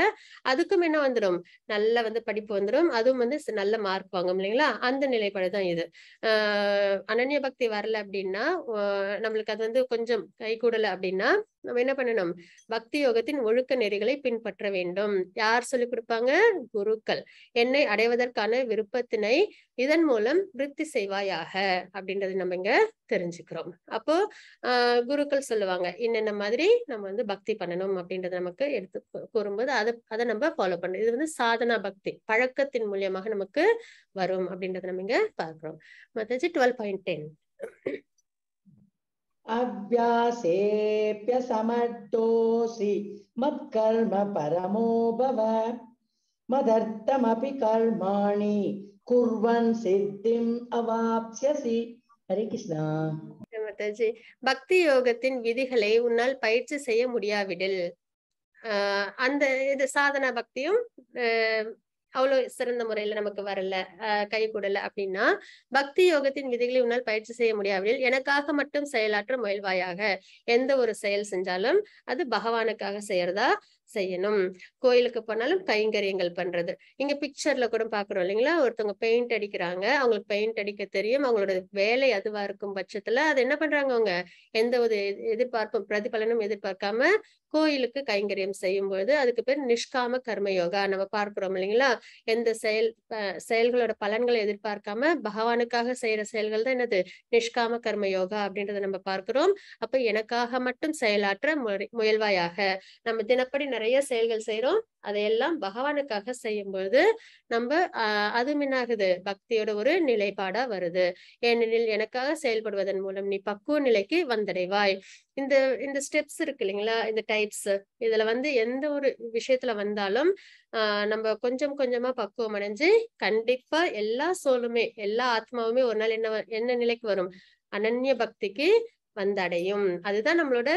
அதுக்கும் என்ன வந்துடும் நல்ல வந்து படிப்பு வந்துடும் அதுவும் வந்து நல்ல மார்க் வாங்கும் இல்லைங்களா அந்த நிலைப்பாடு தான் இது ஆஹ் அனன்ய பக்தி வரல அப்படின்னா நம்மளுக்கு அது வந்து கொஞ்சம் கை கூடல அப்படின்னா நம்ம என்ன பண்ணணும் பக்தி யோகத்தின் ஒழுக்க நெறிகளை பின்பற்ற வேண்டும் யார் சொல்லி கொடுப்பாங்க குருக்கள் என்னை அடைவதற்கான விருப்பத்தினை இதன் மூலம் விருத்தி செய்வாயாக அப்படின்றது நம்ம இங்க தெரிஞ்சுக்கிறோம் அப்போ குருக்கள் சொல்லுவாங்க இன்னென்ன மாதிரி நம்ம வந்து பக்தி பண்ணணும் அப்படின்றது நமக்கு எடுத்து கூறும்போது அதை அதை நம்ம ஃபாலோ பண்ணுறோம் இது வந்து சாதனா பக்தி பழக்கத்தின் மூலியமாக நமக்கு வரும் அப்படின்றத நம்ம இங்க பாக்குறோம் மத்தச்சு டுவெல் பாயிண்ட் டென் अभ्यासेऽप्यसमर्थोऽसि मत्कर्म परमो भव मदर्थमपि कर्माणि कुर्वन् सिद्धिम् अवाप्स्यसि ஹரே கிருஷ்ணா பக்தி யோகத்தின் விதிகளை உன்னால் பயிற்சி செய்ய முடியாவிடில் அந்த இது சாதனா பக்தியும் அவ்வளோ சிறந்த முறையில நமக்கு வரல கை கூடல அப்படின்னா பக்தி யோகத்தின் விதிகளை உன்னால் பயிற்சி செய்ய முடியாவிடில் எனக்காக மட்டும் செயலாற்ற முயல்வாயாக எந்த ஒரு செயல் செஞ்சாலும் அது பகவானுக்காக செய்யறதா செய்யணும் கோயிலுக்கு போனாலும் கைங்கரியங்கள் பண்றது இங்க பிக்சர்ல கூட பாக்குறோம் இல்லைங்களா ஒருத்தவங்க பெயிண்ட் அடிக்கிறாங்க அவங்களுக்கு பெயிண்ட் அடிக்க தெரியும் அவங்களோட வேலை அதுவா இருக்கும் பட்சத்துல அது என்ன பண்றாங்க அவங்க எந்த ஒரு எதிர்பார்ப்பும் பிரதிபலனும் எதிர்பார்க்காம கோயிலுக்கு கைங்கரியம் செய்யும் பொழுது அதுக்கு பேர் நிஷ்காம கர்மயோகா நம்ம பார்க்கிறோம் இல்லைங்களா எந்த செயல் செயல்களோட பலன்களை எதிர்பார்க்காம பகவானுக்காக செய்யற செயல்கள் தான் என்னது நிஷ்காம கர்ம யோகா அப்படின்றத நம்ம பார்க்கிறோம் அப்ப எனக்காக மட்டும் செயலாற்ற முயல்வாயாக நம்ம தினப்படி நிறைய செயல்கள் செய்யறோம் அதையெல்லாம் பகவானுக்காக செய்யும் பொழுது நம்ம ஆஹ் அது மின்னாகுது பக்தியோட ஒரு நிலைப்பாடா வருது ஏனெனில் எனக்காக செயல்படுவதன் மூலம் நீ பக்குவ நிலைக்கு வந்தடைவாய் இந்த இந்த ஸ்டெப்ஸ் இருக்கு இல்லைங்களா இந்த டைப்ஸ் இதுல வந்து எந்த ஒரு விஷயத்துல வந்தாலும் ஆஹ் நம்ம கொஞ்சம் கொஞ்சமா பக்குவம் அடைஞ்சு கண்டிப்பா எல்லா சோலுமே எல்லா ஆத்மாவுமே ஒரு நாள் என்ன என்ன நிலைக்கு வரும் அனன்ய பக்திக்கு வந்தடையும் அதுதான் நம்மளோட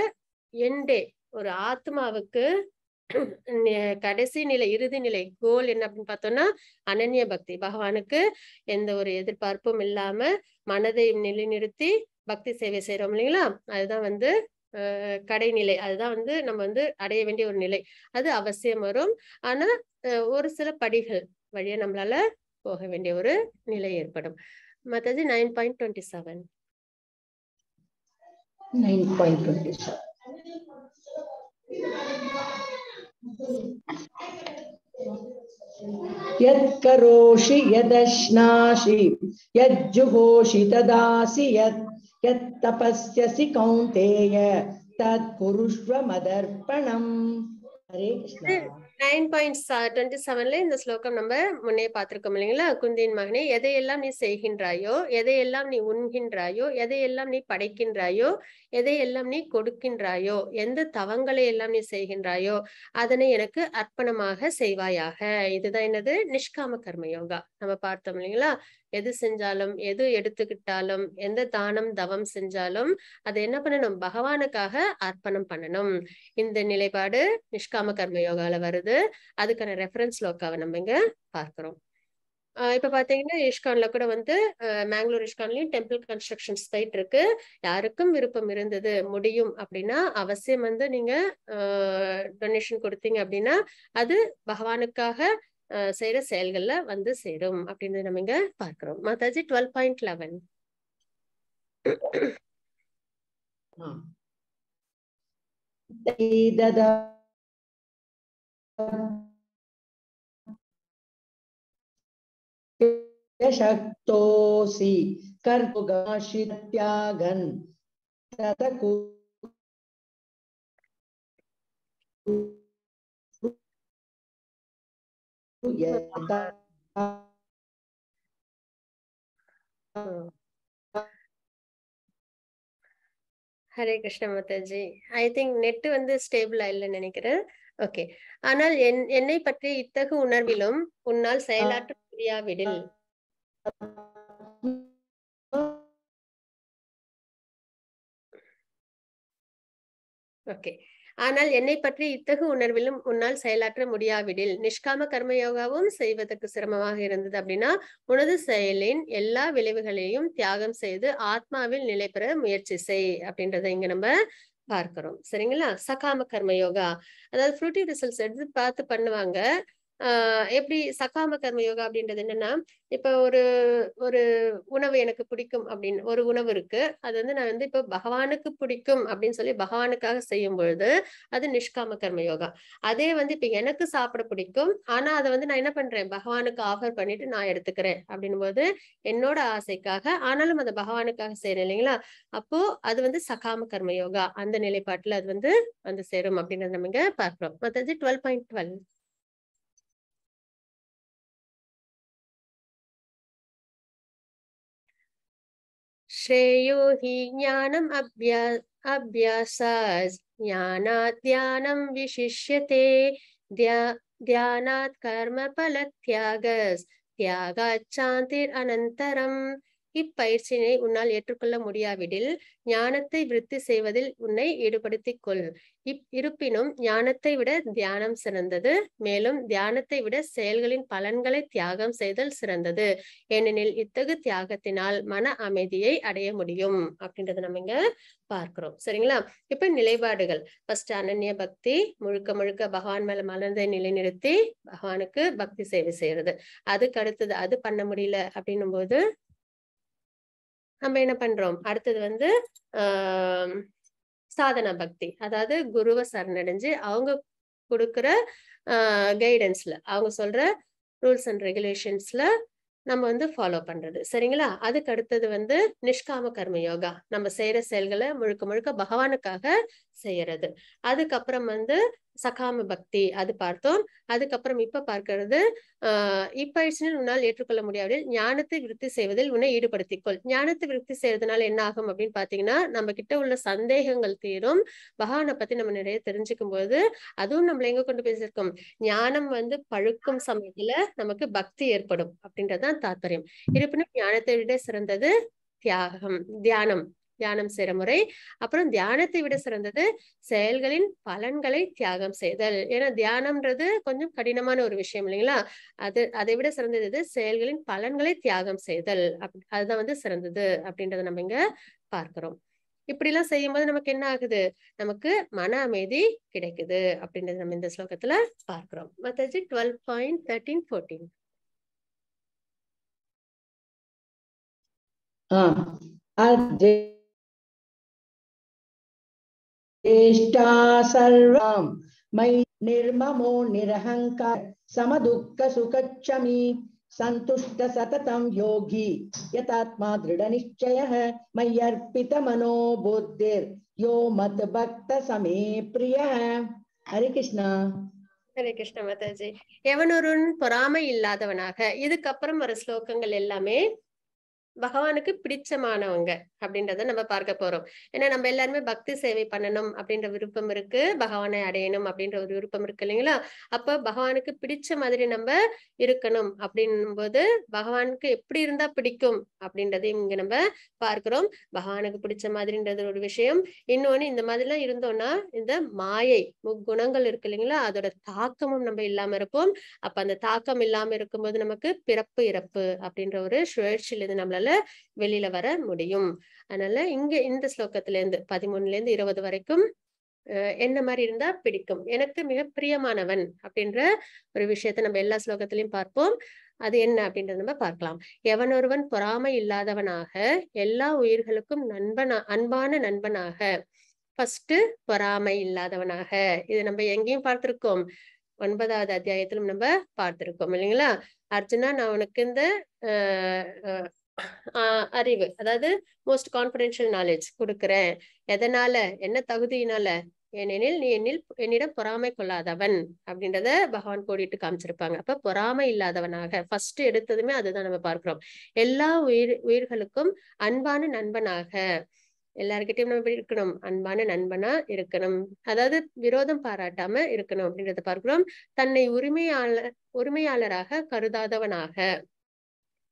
எண்டே ஒரு ஆத்மாவுக்கு கடைசி நிலை இறுதி நிலை கோல் என்ன அப்படின்னு பார்த்தோம்னா அனன்ய பக்தி பகவானுக்கு எந்த ஒரு எதிர்பார்ப்பும் இல்லாம மனதை நிலைநிறுத்தி பக்தி சேவை செய்யறோம் இல்லைங்களா அதுதான் வந்து கடைநிலை அதுதான் வந்து நம்ம வந்து அடைய வேண்டிய ஒரு நிலை அது அவசியம் வரும் ஆனா ஒரு சில படிகள் வழியா நம்மளால போக வேண்டிய ஒரு நிலை ஏற்படும் மற்றது nine point twenty seven nine point twenty seven यत्करोषि यदश्नाशि यज्जुहोषि तदासि यत् यत्तपस्यसि कौन्तेय तत्कुरुष्व Hare Krishna nine point twenty செவன்ல இந்த ஸ்லோகம் நம்ம முன்னே பார்த்திருக்கோம் இல்லைங்களா குந்தியின் மகனே எதையெல்லாம் நீ செய்கின்றாயோ எதையெல்லாம் நீ உண்கின்றாயோ எதையெல்லாம் நீ படைக்கின்றாயோ எதையெல்லாம் நீ கொடுக்கின்றாயோ எந்த தவங்களை எல்லாம் நீ செய்கின்றாயோ அதனை எனக்கு அர்ப்பணமாக செய்வாயாக இதுதான் என்னது நிஷ்காம கர்ம யோகா நம்ம பார்த்தோம் இல்லைங்களா எது செஞ்சாலும் எது எடுத்துக்கிட்டாலும் எந்த தானம் தவம் செஞ்சாலும் அதை என்ன பண்ணணும் பகவானுக்காக அர்ப்பணம் பண்ணணும் இந்த நிலைப்பாடு நிஷ்காம கர்ம யோகால வருது அதுக்கான ரெஃபரன்ஸ் லோக்காவை நம்ம இங்க பார்க்கிறோம் இப்ப பாத்தீங்கன்னா இஷ்கான்ல கூட வந்து மேங்களூர் இஷ்கான்லயும் டெம்பிள் கன்ஸ்ட்ரக்ஷன் சைட் இருக்கு யாருக்கும் விருப்பம் இருந்தது முடியும் அப்படின்னா அவசியம் வந்து நீங்க டொனேஷன் கொடுத்தீங்க அப்படின்னா அது பகவானுக்காக செய்யற செயல்கள்ல வந்து சேரும் அப்படின்னு நம்ம இங்க பாக்குறோம் மாதாஜி டுவெல் பாயிண்ட் லெவன் शक्तोऽसि कर्तुगाशित्यागन् तत Hare Krishna Mataji I think net வந்து ஸ்டேபிள் இல்லைன்னு நினைக்கிறேன் ஓகே ஆனால் என் என்னை பற்றி இத்தகு உணர்விலும் உன்னால் செயலாற்ற முடியாவிடில் ஓகே ஆனால் என்னை பற்றி இத்தகு உணர்விலும் உன்னால் செயலாற்ற முடியாவிடில் நிஷ்காம கர்மயோகாவும் செய்வதற்கு சிரமமாக இருந்தது அப்படின்னா உனது செயலின் எல்லா விளைவுகளையும் தியாகம் செய்து ஆத்மாவில் நிலை பெற முயற்சி செய் அப்படின்றத இங்க நம்ம பார்க்கிறோம் சரிங்களா சகாம கர்ம யோகா அதாவது ஃப்ரூட்டி ரிசல்ட்ஸ் எடுத்து பார்த்து பண்ணுவாங்க ஆஹ் எப்படி சகாம கர்ம யோகா அப்படின்றது என்னன்னா இப்ப ஒரு ஒரு உணவு எனக்கு பிடிக்கும் அப்படின்னு ஒரு உணவு இருக்கு அது வந்து நான் வந்து இப்ப பகவானுக்கு பிடிக்கும் அப்படின்னு சொல்லி பகவானுக்காக செய்யும் பொழுது அது நிஷ்காம கர்ம யோகா அதே வந்து இப்ப எனக்கு சாப்பிட பிடிக்கும் ஆனா அதை வந்து நான் என்ன பண்றேன் பகவானுக்கு ஆஃபர் பண்ணிட்டு நான் எடுத்துக்கிறேன் அப்படின் போது என்னோட ஆசைக்காக ஆனாலும் அதை பகவானுக்காக செய்யறேன் இல்லைங்களா அப்போ அது வந்து சகாம கர்ம யோகா அந்த நிலைப்பாட்டுல அது வந்து வந்து சேரும் அப்படின்றத நம்ம இங்க பார்க்கிறோம் மற்றது டுவெல் பாயிண்ட் டுவெல் श्रेयो हि ज्ञानम् अभ्यास अभ्यासात् ज्ञानात् ध्यानं विशिष्यते द्या ध्यानात् कर्मफलत्यागस् त्यागाच्छान्तिरनन्तरम् இப்பயிற்சியினை உன்னால் ஏற்றுக்கொள்ள முடியாவிடில் ஞானத்தை விருத்தி செய்வதில் உன்னை ஈடுபடுத்திக் கொள் இப் இருப்பினும் ஞானத்தை விட தியானம் சிறந்தது மேலும் தியானத்தை விட செயல்களின் பலன்களை தியாகம் செய்தல் சிறந்தது ஏனெனில் இத்தகு தியாகத்தினால் மன அமைதியை அடைய முடியும் அப்படின்றத நம்ம இங்க பார்க்கிறோம் சரிங்களா இப்ப நிலைப்பாடுகள் ஃபர்ஸ்ட் அனநிய பக்தி முழுக்க முழுக்க பகவான் மேல மலர்ந்தை நிலைநிறுத்தி பகவானுக்கு பக்தி சேவை செய்யறது அதுக்கு அடுத்தது அது பண்ண முடியல அப்படின்னும் போது நம்ம என்ன பண்றோம் அடுத்தது வந்து சாதன பக்தி அதாவது குருவை சரணடைஞ்சு அவங்க கொடுக்குற கைடன்ஸ்ல அவங்க சொல்ற ரூல்ஸ் அண்ட் ரெகுலேஷன்ஸ்ல நம்ம வந்து ஃபாலோ பண்றது சரிங்களா அதுக்கு அடுத்தது வந்து நிஷ்காம கர்ம யோகா நம்ம செய்யற செயல்களை முழுக்க முழுக்க பகவானுக்காக செய்யறது அதுக்கப்புறம் வந்து சகாம பக்தி அது பார்த்தோம் அதுக்கப்புறம் இப்ப பார்க்கிறது ஆஹ் இப்பயிற்சியில் உன்னால் ஏற்றுக்கொள்ள முடியாது ஞானத்தை விருத்தி செய்வதில் உன்னை ஈடுபடுத்திக்கொள் ஞானத்தை விருத்தி செய்யறதுனால என்ன ஆகும் அப்படின்னு பாத்தீங்கன்னா நம்ம கிட்ட உள்ள சந்தேகங்கள் தீரும் பகவானை பத்தி நம்ம நிறைய தெரிஞ்சுக்கும் போது அதுவும் நம்மள எங்க கொண்டு பேசியிருக்கோம் ஞானம் வந்து பழுக்கும் சமயத்துல நமக்கு பக்தி ஏற்படும் அப்படின்றதுதான் தாத்பரியம் இருப்பினும் ஞானத்தை விட சிறந்தது தியாகம் தியானம் தியானம் செய்யற முறை அப்புறம் தியானத்தை விட சிறந்தது செயல்களின் பலன்களை தியாகம் செய்தல் ஏன்னா தியானம்ன்றது கொஞ்சம் கடினமான ஒரு விஷயம் இல்லைங்களா அது அதை விட சிறந்தது செயல்களின் பலன்களை தியாகம் செய்தல் அப் அதுதான் வந்து சிறந்தது அப்படின்றத நம்ம இங்க பார்க்கிறோம் இப்படி எல்லாம் செய்யும்போது நமக்கு என்ன ஆகுது நமக்கு மன அமைதி கிடைக்குது அப்படின்றது நம்ம இந்த ஸ்லோகத்துல பார்க்கிறோம் Mataji twelve point thirteen fourteen ஆ ஜேஷ்டா சர்வாம் மை நிர்மமோ நிரஹங்கார் சமதுக்க சுகச்சமி சந்துஷ்ட சததம் யோகி யதாத்மா திருட நிச்சய மையர்பித மனோபுத்திர் யோ மத் சமே பிரிய ஹரி கிருஷ்ணா ஹரே கிருஷ்ண மாதாஜி பொறாமை இல்லாதவனாக இதுக்கப்புறம் வர ஸ்லோகங்கள் எல்லாமே பகவானுக்கு பிடிச்சமானவங்க அப்படின்றத நம்ம பார்க்க போறோம் ஏன்னா நம்ம எல்லாருமே பக்தி சேவை பண்ணணும் அப்படின்ற விருப்பம் இருக்கு பகவானை அடையணும் அப்படின்ற ஒரு விருப்பம் இருக்கு இல்லைங்களா அப்ப பகவானுக்கு பிடிச்ச மாதிரி நம்ம இருக்கணும் அப்படின்னும் போது பகவானுக்கு எப்படி இருந்தா பிடிக்கும் அப்படின்றதையும் இங்க நம்ம பார்க்கிறோம் பகவானுக்கு பிடிச்ச மாதிரின்றது ஒரு விஷயம் இன்னொன்னு இந்த மாதிரிலாம் இருந்தோம்னா இந்த மாயை குணங்கள் இருக்கு இல்லைங்களா அதோட தாக்கமும் நம்ம இல்லாம இருப்போம் அப்ப அந்த தாக்கம் இல்லாம இருக்கும்போது நமக்கு பிறப்பு இறப்பு அப்படின்ற ஒரு சுழற்சியிலிருந்து நம்மளால வெளியில வர முடியும் அதனால இங்க இந்த ஸ்லோகத்துல இருந்து பதிமூணுல இருந்து இருபது வரைக்கும் என்ன மாதிரி இருந்தா பிடிக்கும் எனக்கு மிக பிரியமானவன் அப்படின்ற ஒரு விஷயத்த நம்ம எல்லா ஸ்லோகத்திலையும் பார்ப்போம் அது என்ன அப்படின்றத நம்ம பார்க்கலாம் எவன் ஒருவன் பொறாமை இல்லாதவனாக எல்லா உயிர்களுக்கும் நண்பனா அன்பான நண்பனாக ஃபர்ஸ்ட் பொறாமை இல்லாதவனாக இது நம்ம எங்கேயும் பார்த்திருக்கோம் ஒன்பதாவது அத்தியாயத்திலும் நம்ம பார்த்திருக்கோம் இல்லைங்களா அர்ஜுனா நான் உனக்கு இந்த ஆஹ் அறிவு அதாவது மோஸ்ட் கான்பிடென்ஷியல் நாலேஜ் கொடுக்குறேன் எதனால என்ன தகுதியினால ஏனெனில் நீ என்னில் என்னிடம் பொறாமை கொள்ளாதவன் அப்படின்றத பகவான் கோடிட்டு காமிச்சிருப்பாங்க அப்ப பொறாமை இல்லாதவனாக ஃபர்ஸ்ட் எடுத்ததுமே அதுதான் நம்ம பார்க்கிறோம் எல்லா உயிர் உயிர்களுக்கும் அன்பான நண்பனாக எல்லாருக்கிட்டையும் நம்ம எப்படி இருக்கணும் அன்பான நண்பனா இருக்கணும் அதாவது விரோதம் பாராட்டாம இருக்கணும் அப்படின்றத பார்க்கிறோம் தன்னை உரிமையாளர் உரிமையாளராக கருதாதவனாக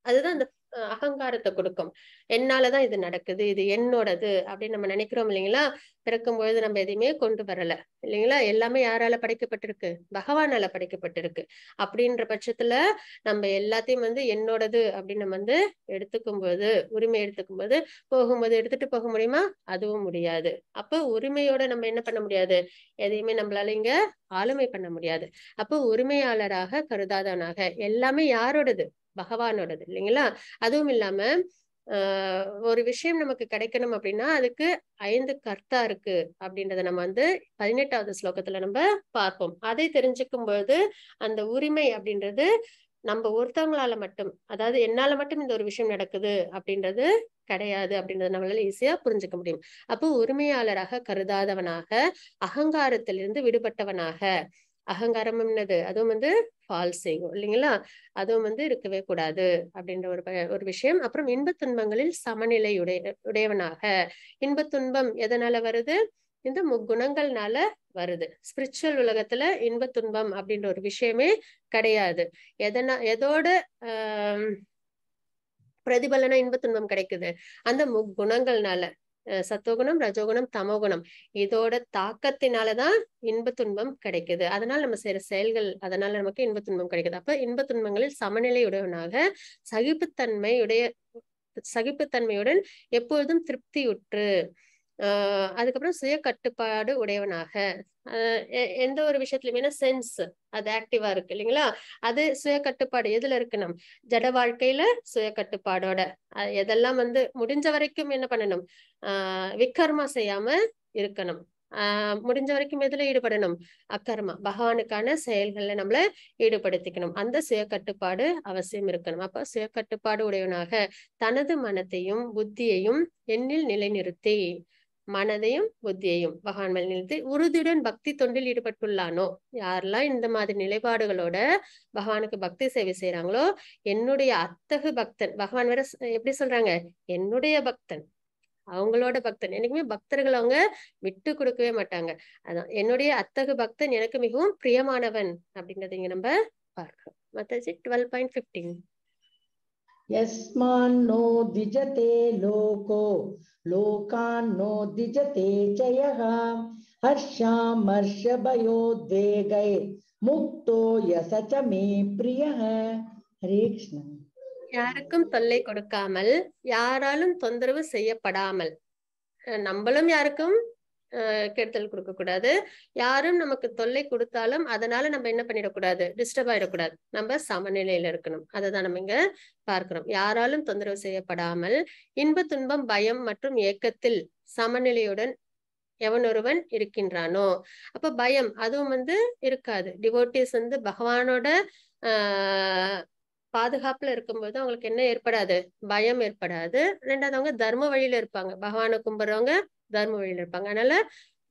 அதுதான் அந்த அகங்காரத்தை கொடுக்கும் என்னாலதான் இது நடக்குது இது என்னோடது அப்படின்னு நம்ம நினைக்கிறோம் இல்லைங்களா பிறக்கும் பொழுது நம்ம எதையுமே கொண்டு வரல இல்லைங்களா எல்லாமே யாரால படைக்கப்பட்டிருக்கு பகவானால படைக்கப்பட்டிருக்கு அப்படின்ற பட்சத்துல நம்ம எல்லாத்தையும் வந்து என்னோடது அப்படின்னு நம்ம வந்து எடுத்துக்கும் போது உரிமை எடுத்துக்கும் போது போகும்போது எடுத்துட்டு போக முடியுமா அதுவும் முடியாது அப்ப உரிமையோட நம்ம என்ன பண்ண முடியாது எதையுமே நம்மளால இங்க ஆளுமை பண்ண முடியாது அப்போ உரிமையாளராக கருதாதானாக எல்லாமே யாரோடது பகவானோடது இல்லைங்களா அதுவும் இல்லாம ஆஹ் ஒரு விஷயம் நமக்கு கிடைக்கணும் அப்படின்னா அதுக்கு ஐந்து கர்த்தா இருக்கு அப்படின்றத நம்ம வந்து பதினெட்டாவது ஸ்லோகத்துல நம்ம பார்ப்போம் அதை தெரிஞ்சுக்கும் பொழுது அந்த உரிமை அப்படின்றது நம்ம ஒருத்தவங்களால மட்டும் அதாவது என்னால மட்டும் இந்த ஒரு விஷயம் நடக்குது அப்படின்றது கிடையாது அப்படின்றத நம்மளால ஈஸியா புரிஞ்சுக்க முடியும் அப்போ உரிமையாளராக கருதாதவனாக அகங்காரத்திலிருந்து விடுபட்டவனாக அகங்காரம் என்னது அதுவும் வந்து ஃபால் செய்யும் இல்லைங்களா அதுவும் வந்து இருக்கவே கூடாது அப்படின்ற ஒரு ஒரு விஷயம் அப்புறம் இன்பத் துன்பங்களில் சமநிலை உடைய உடையவனாக இன்பத் துன்பம் எதனால வருது இந்த முக்குணங்கள்னால வருது ஸ்பிரிச்சுவல் உலகத்துல இன்ப துன்பம் அப்படின்ற ஒரு விஷயமே கிடையாது எதனா எதோட ஆஹ் பிரதிபலனா இன்ப துன்பம் கிடைக்குது அந்த முக்குணங்கள்னால சத்தோகுணம் ரஜோகுணம் தமோகுணம் இதோட தாக்கத்தினாலதான் இன்ப துன்பம் கிடைக்குது அதனால நம்ம செய்யற செயல்கள் அதனால நமக்கு இன்ப துன்பம் கிடைக்குது அப்ப இன்ப துன்பங்களில் சமநிலையுடையவனாக சகிப்புத்தன்மையுடைய சகிப்புத்தன்மையுடன் எப்பொழுதும் திருப்தியுற்று ஆஹ் அதுக்கப்புறம் சுய கட்டுப்பாடு உடையவனாக எந்த ஒரு விஷயத்துலயுமே சென்ஸ் அது ஆக்டிவா இருக்கு இல்லைங்களா அது சுய கட்டுப்பாடு எதுல இருக்கு நம் ஜட வாழ்க்கையில சுய கட்டுப்பாடோட எதெல்லாம் வந்து முடிஞ்ச வரைக்கும் என்ன பண்ணணும் ஆஹ் விக்கர்மா செய்யாம இருக்கணும் ஆஹ் முடிஞ்ச வரைக்கும் எதுல ஈடுபடணும் அக்கர்மா பகவானுக்கான செயல்கள்ல நம்மள ஈடுபடுத்திக்கணும் அந்த சுய கட்டுப்பாடு அவசியம் இருக்கணும் அப்ப சுய கட்டுப்பாடு உடையவனாக தனது மனத்தையும் புத்தியையும் எண்ணில் நிலைநிறுத்தி மனதையும் புத்தியையும் மேல் நிலைத்து உறுதியுடன் பக்தி தொண்டில் ஈடுபட்டுள்ளானோ யாரெல்லாம் இந்த மாதிரி நிலைப்பாடுகளோட பகவானுக்கு பக்தி சேவை செய்யறாங்களோ என்னுடைய அத்தகு பக்தன் பகவான் வேற எப்படி சொல்றாங்க என்னுடைய பக்தன் அவங்களோட பக்தன் எனக்குமே பக்தர்கள் அவங்க விட்டு கொடுக்கவே மாட்டாங்க அதான் என்னுடைய அத்தகு பக்தன் எனக்கு மிகவும் பிரியமானவன் அப்படிங்கறத இங்க நம்ம பார்க்கிறோம் மத்தாஜி டுவெல் பாயிண்ட் ஃபிஃப்டீன் यस्मान्नो द्विजते लोको लोकान्नो द्विजते च यः முக்தோ யசச்ச மே பிரிய ஹரே கிருஷ்ணன் யாருக்கும் தொல்லை கொடுக்காமல் யாராலும் தொந்தரவு செய்யப்படாமல் நம்மளும் யாருக்கும் கெடுதல் கொடுக்க கூடாது யாரும் நமக்கு தொல்லை கொடுத்தாலும் அதனால நம்ம என்ன பண்ணிடக்கூடாது டிஸ்டர்ப் ஆயிடக்கூடாது நம்ம சமநிலையில இருக்கணும் அதை தான் நம்ம இங்க பார்க்கிறோம் யாராலும் தொந்தரவு செய்யப்படாமல் இன்ப துன்பம் பயம் மற்றும் ஏக்கத்தில் சமநிலையுடன் எவனொருவன் இருக்கின்றானோ அப்ப பயம் அதுவும் வந்து இருக்காது டிவோட்டிஸ் வந்து பகவானோட ஆஹ் பாதுகாப்புல இருக்கும்போது அவங்களுக்கு என்ன ஏற்படாது பயம் ஏற்படாது ரெண்டாவது அவங்க தர்ம வழியில இருப்பாங்க பகவானை கும்பிடுறவங்க தர்ம இருப்பாங்க அதனால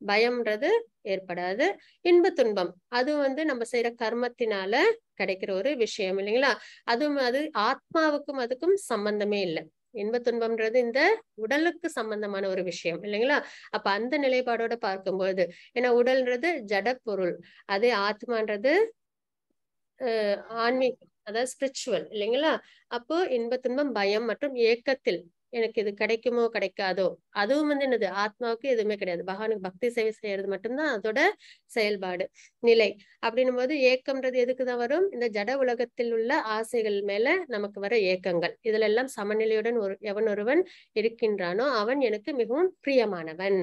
பயம்ன்றது ஏற்படாது இன்ப துன்பம் அது வந்து நம்ம செய்யற கர்மத்தினால கிடைக்கிற ஒரு விஷயம் இல்லைங்களா அதுவும் அது ஆத்மாவுக்கும் அதுக்கும் சம்பந்தமே இல்லை இன்ப துன்பம்ன்றது இந்த உடலுக்கு சம்பந்தமான ஒரு விஷயம் இல்லைங்களா அப்ப அந்த நிலைப்பாடோட பார்க்கும்போது ஏன்னா உடல்ன்றது ஜட பொருள் அதே ஆத்மான்றது ஆன்மீகம் அதாவது ஸ்பிரிச்சுவல் இல்லைங்களா அப்போ இன்ப துன்பம் பயம் மற்றும் ஏக்கத்தில் எனக்கு இது கிடைக்குமோ கிடைக்காதோ அதுவும் வந்து என்னது ஆத்மாவுக்கு எதுவுமே கிடையாது பகவானுக்கு பக்தி சேவை செய்யறது மட்டும்தான் அதோட செயல்பாடு நிலை அப்படின்னும் போது ஏக்கம்ன்றது எதுக்குதான் வரும் இந்த ஜட உலகத்தில் உள்ள ஆசைகள் மேல நமக்கு வர ஏக்கங்கள் இதுல எல்லாம் சமநிலையுடன் ஒரு எவன் ஒருவன் இருக்கின்றானோ அவன் எனக்கு மிகவும் பிரியமானவன்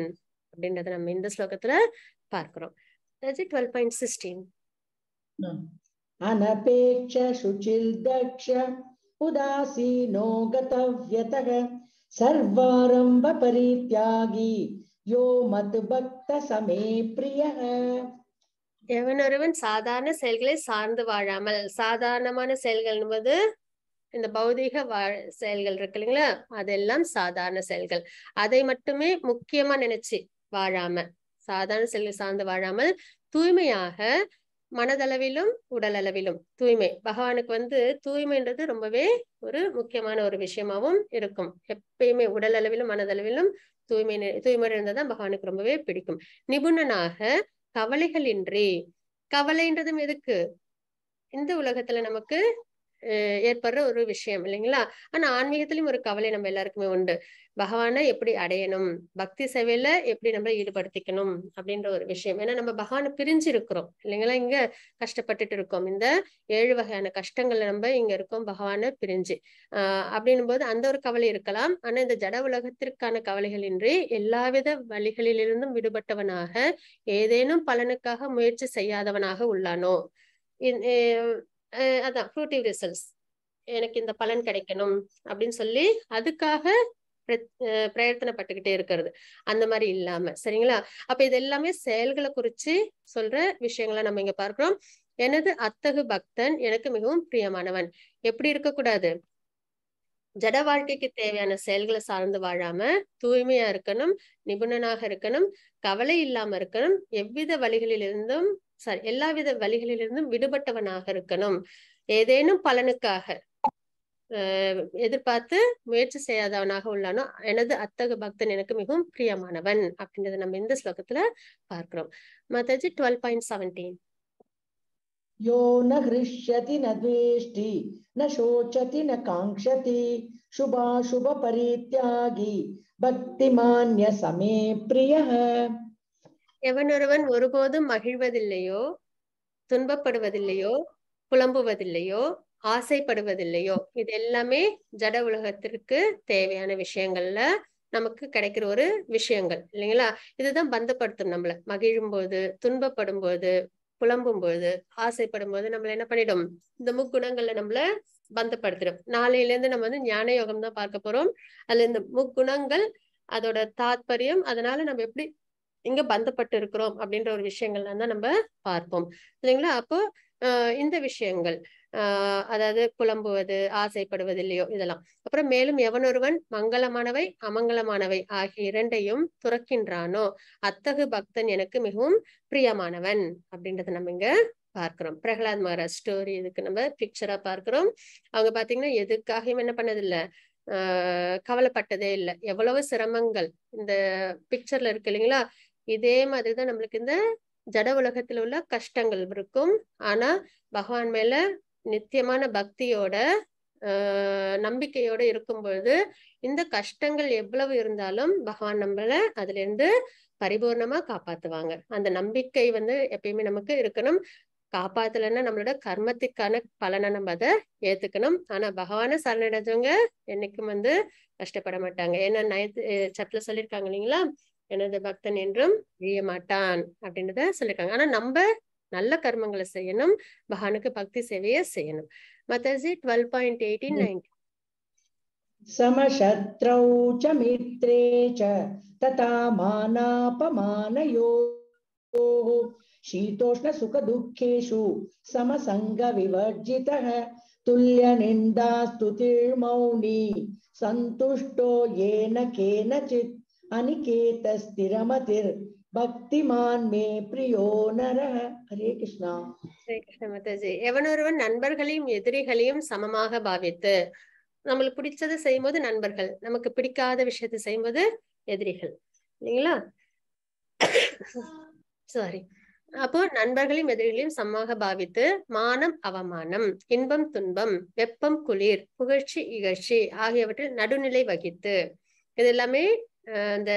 அப்படின்றத நம்ம இந்த ஸ்லோகத்துல பார்க்கிறோம் டுவெல் பாயிண்ட் சிக்ஸ்டீன் उदासीनो गतव्यतः सर्वारम्भपरित्यागी யோ மது பக்த சமே பிரிய எவனொருவன் சாதாரண செயல்களை சார்ந்து வாழாமல் சாதாரணமான செயல்கள் என்பது இந்த பௌதிக வாழ் செயல்கள் இருக்கு இல்லைங்களா அதெல்லாம் சாதாரண செயல்கள் அதை மட்டுமே முக்கியமா நினைச்சு வாழாம சாதாரண செயல்களை சார்ந்து வாழாமல் தூய்மையாக மனதளவிலும் உடலளவிலும் தூய்மை பகவானுக்கு வந்து தூய்மைன்றது ரொம்பவே ஒரு முக்கியமான ஒரு விஷயமாவும் இருக்கும் எப்பயுமே உடல் அளவிலும் மனதளவிலும் தூய்மை தூய்மை இருந்ததுதான் பகவானுக்கு ரொம்பவே பிடிக்கும் நிபுணனாக கவலைகள் இன்றி கவலைன்றதும் எதுக்கு இந்த உலகத்துல நமக்கு ஏற்படுற ஒரு விஷயம் இல்லைங்களா ஆனா ஆன்மீகத்திலயும் ஒரு கவலை நம்ம எல்லாருக்குமே உண்டு பகவானை எப்படி அடையணும் பக்தி சேவையில எப்படி நம்ம ஈடுபடுத்திக்கணும் அப்படின்ற ஒரு விஷயம் ஏன்னா நம்ம பகவானை பிரிஞ்சு இருக்கிறோம் இல்லைங்களா இங்க கஷ்டப்பட்டுட்டு இருக்கோம் இந்த ஏழு வகையான கஷ்டங்கள்ல நம்ம இங்க இருக்கோம் பகவானை பிரிஞ்சு ஆஹ் அப்படின்னும் போது அந்த ஒரு கவலை இருக்கலாம் ஆனா இந்த ஜட உலகத்திற்கான கவலைகள் இன்றி எல்லாவித வழிகளிலிருந்தும் விடுபட்டவனாக ஏதேனும் பலனுக்காக முயற்சி செய்யாதவனாக உள்ளானோ அதான் ஃப்ரூட்டிவ் ரிசல்ட்ஸ் எனக்கு இந்த பலன் கிடைக்கணும் அப்படின்னு சொல்லி அதுக்காக பிரயத்தனப்பட்டுக்கிட்டே இருக்கிறது அந்த மாதிரி இல்லாம சரிங்களா அப்ப இது எல்லாமே செயல்களை குறிச்சு சொல்ற விஷயங்களை நம்ம இங்க பார்க்கிறோம் எனது அத்தகு பக்தன் எனக்கு மிகவும் பிரியமானவன் எப்படி இருக்கக்கூடாது ஜட வாழ்க்கைக்கு தேவையான செயல்களை சார்ந்து வாழாம தூய்மையா இருக்கணும் நிபுணனாக இருக்கணும் கவலை இல்லாம இருக்கணும் எவ்வித வழிகளிலிருந்தும் சாரி எல்லாவித வழிகளிலிருந்தும் விடுபட்டவனாக இருக்கணும் ஏதேனும் பலனுக்காக எதிர்பார்த்து முயற்சி செய்யாதவனாக உள்ளானோ எனது அத்தகு பக்தன் எனக்கு மிகவும் பிரியமானவன் அப்படின்றத நம்ம இந்த ஸ்லோகத்துல பார்க்கிறோம் மதஜி டுவெல் பாயிண்ட் செவன்டீன் यो न हृष्यति न द्वेष्टि न शोचति न काङ्क्षति शुभाशुभपरित्यागी भक्तिमान्यसमे எவனொருவன் ஒருபோதும் மகிழ்வதில்லையோ துன்பப்படுவதில்லையோ புலம்புவதில்லையோ ஆசைப்படுவதில்லையோ இது எல்லாமே ஜட உலகத்திற்கு தேவையான விஷயங்கள்ல நமக்கு கிடைக்கிற ஒரு விஷயங்கள் இல்லைங்களா இதுதான் பந்தப்படுத்தும் நம்மள மகிழும் போது துன்பப்படும் போது புலம்பும் போது ஆசைப்படும் போது நம்மள என்ன பண்ணிடும் இந்த முக்குணங்கள்ல நம்மள பந்தப்படுத்திடும் நாளையில இருந்து நம்ம வந்து ஞான யோகம் தான் பார்க்க போறோம் அதுல இந்த முக்குணங்கள் அதோட தாத்பரியம் அதனால நம்ம எப்படி இங்க பந்தப்பட்டு இருக்கிறோம் அப்படின்ற ஒரு விஷயங்கள்ல தான் நம்ம பார்ப்போம் இல்லைங்களா அப்போ இந்த விஷயங்கள் ஆஹ் அதாவது புலம்புவது ஆசைப்படுவது இல்லையோ இதெல்லாம் அப்புறம் மேலும் எவனொருவன் மங்களமானவை அமங்கலமானவை ஆகிய இரண்டையும் துறக்கின்றானோ அத்தகு பக்தன் எனக்கு மிகவும் பிரியமானவன் அப்படின்றத நம்ம இங்க பார்க்கிறோம் பிரகலாத் மகாராஜ் ஸ்டோரி இதுக்கு நம்ம பிக்சரா பார்க்கிறோம் அவங்க பாத்தீங்கன்னா எதுக்காகவும் என்ன பண்ணதில்லை கவலைப்பட்டதே இல்லை எவ்வளவு சிரமங்கள் இந்த பிக்சர்ல இருக்கு இல்லைங்களா இதே மாதிரிதான் நம்மளுக்கு இந்த ஜட உலகத்துல உள்ள கஷ்டங்கள் இருக்கும் ஆனா பகவான் மேல நித்தியமான பக்தியோட நம்பிக்கையோட இருக்கும் பொழுது இந்த கஷ்டங்கள் எவ்வளவு இருந்தாலும் பகவான் நம்மள அதுல இருந்து பரிபூர்ணமா காப்பாத்துவாங்க அந்த நம்பிக்கை வந்து எப்பயுமே நமக்கு இருக்கணும் காப்பாத்தலைன்னா நம்மளோட கர்மத்துக்கான பலனை நம்ம அதை ஏத்துக்கணும் ஆனா பகவானை சரணடைஞ்சவங்க என்னைக்கும் வந்து கஷ்டப்பட மாட்டாங்க ஏன்னா நயத்து சத்துல சொல்லியிருக்காங்க இல்லைங்களா எனது பக்தன் என்றும் அழிய மாட்டான் அப்படின்றத சொல்லியிருக்காங்க ஆனா நம்ம நல்ல கர்மங்களை செய்யணும் பகவானுக்கு பக்தி சேவையை செய்யணும் Mataji twelve point eighteen ninety समशत्रौ च मित्रे च तथा मानापमानयोः शीतोष्णसुखदुःखेषु समसङ्गविवर्जितः तुल्यनिन्दास्तुतिर्मौनी सन्तुष्टो येन केनचित् அனிகேதஸ்திரமதிர் பக்திமான் மே பிரியோ நர ஹரே கிருஷ்ணா எவனொருவன் நண்பர்களையும் எதிரிகளையும் சமமாக பாவித்து நம்மளுக்கு பிடிச்சதை செய்யும்போது நண்பர்கள் நமக்கு பிடிக்காத விஷயத்தை செய்யும்போது எதிரிகள் இல்லைங்களா சாரி அப்போ நண்பர்களையும் எதிரிகளையும் சமமாக பாவித்து மானம் அவமானம் இன்பம் துன்பம் வெப்பம் குளிர் புகழ்ச்சி இகழ்ச்சி ஆகியவற்றில் நடுநிலை வகித்து இது எல்லாமே அந்த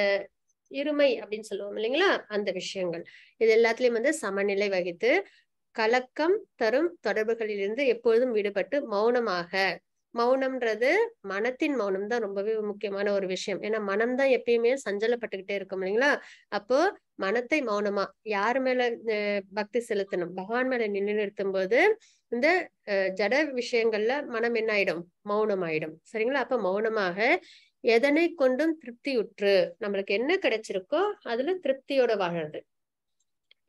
இருமை அப்படின்னு சொல்லுவோம் இல்லைங்களா அந்த விஷயங்கள் இது எல்லாத்துலயும் வந்து சமநிலை வகித்து கலக்கம் தரும் தொடர்புகளிலிருந்து எப்பொழுதும் விடுபட்டு மௌனமாக மௌனம்ன்றது மனத்தின் மௌனம் தான் ரொம்பவே முக்கியமான ஒரு விஷயம் ஏன்னா மனம் தான் எப்பயுமே சஞ்சலப்பட்டுக்கிட்டே இருக்கும் இல்லைங்களா அப்போ மனத்தை மௌனமா யார் மேல பக்தி செலுத்தணும் பகவான் மேல நிறுத்தும் போது இந்த ஜட விஷயங்கள்ல மனம் என்ன ஆயிடும் மௌனம் ஆயிடும் சரிங்களா அப்ப மௌனமாக எதனை கொண்டும் திருப்தியுற்று நம்மளுக்கு என்ன கிடைச்சிருக்கோ அதுல திருப்தியோட வாழறது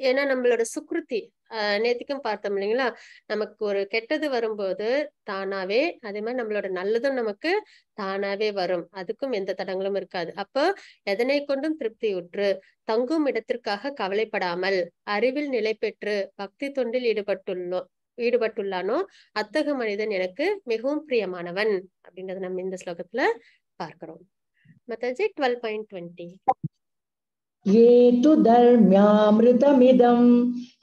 ஏன்னா நம்மளோட சுக்ருத்தி அஹ் நேத்திக்கும் பார்த்தோம் இல்லைங்களா நமக்கு ஒரு கெட்டது வரும்போது தானாவே அதே மாதிரி நம்மளோட நல்லதும் நமக்கு தானாவே வரும் அதுக்கும் எந்த தடங்களும் இருக்காது அப்போ எதனை கொண்டும் திருப்தி உற்று தங்கும் இடத்திற்காக கவலைப்படாமல் அறிவில் நிலை பெற்று பக்தி தொண்டில் ஈடுபட்டுள்ளோம் ஈடுபட்டுள்ளானோ அத்தகு மனிதன் எனக்கு மிகவும் பிரியமானவன் அப்படின்றத நம்ம இந்த ஸ்லோகத்துல पार करो माता जी ट्वेल्व पॉइंट धर्म्यामृतमिदं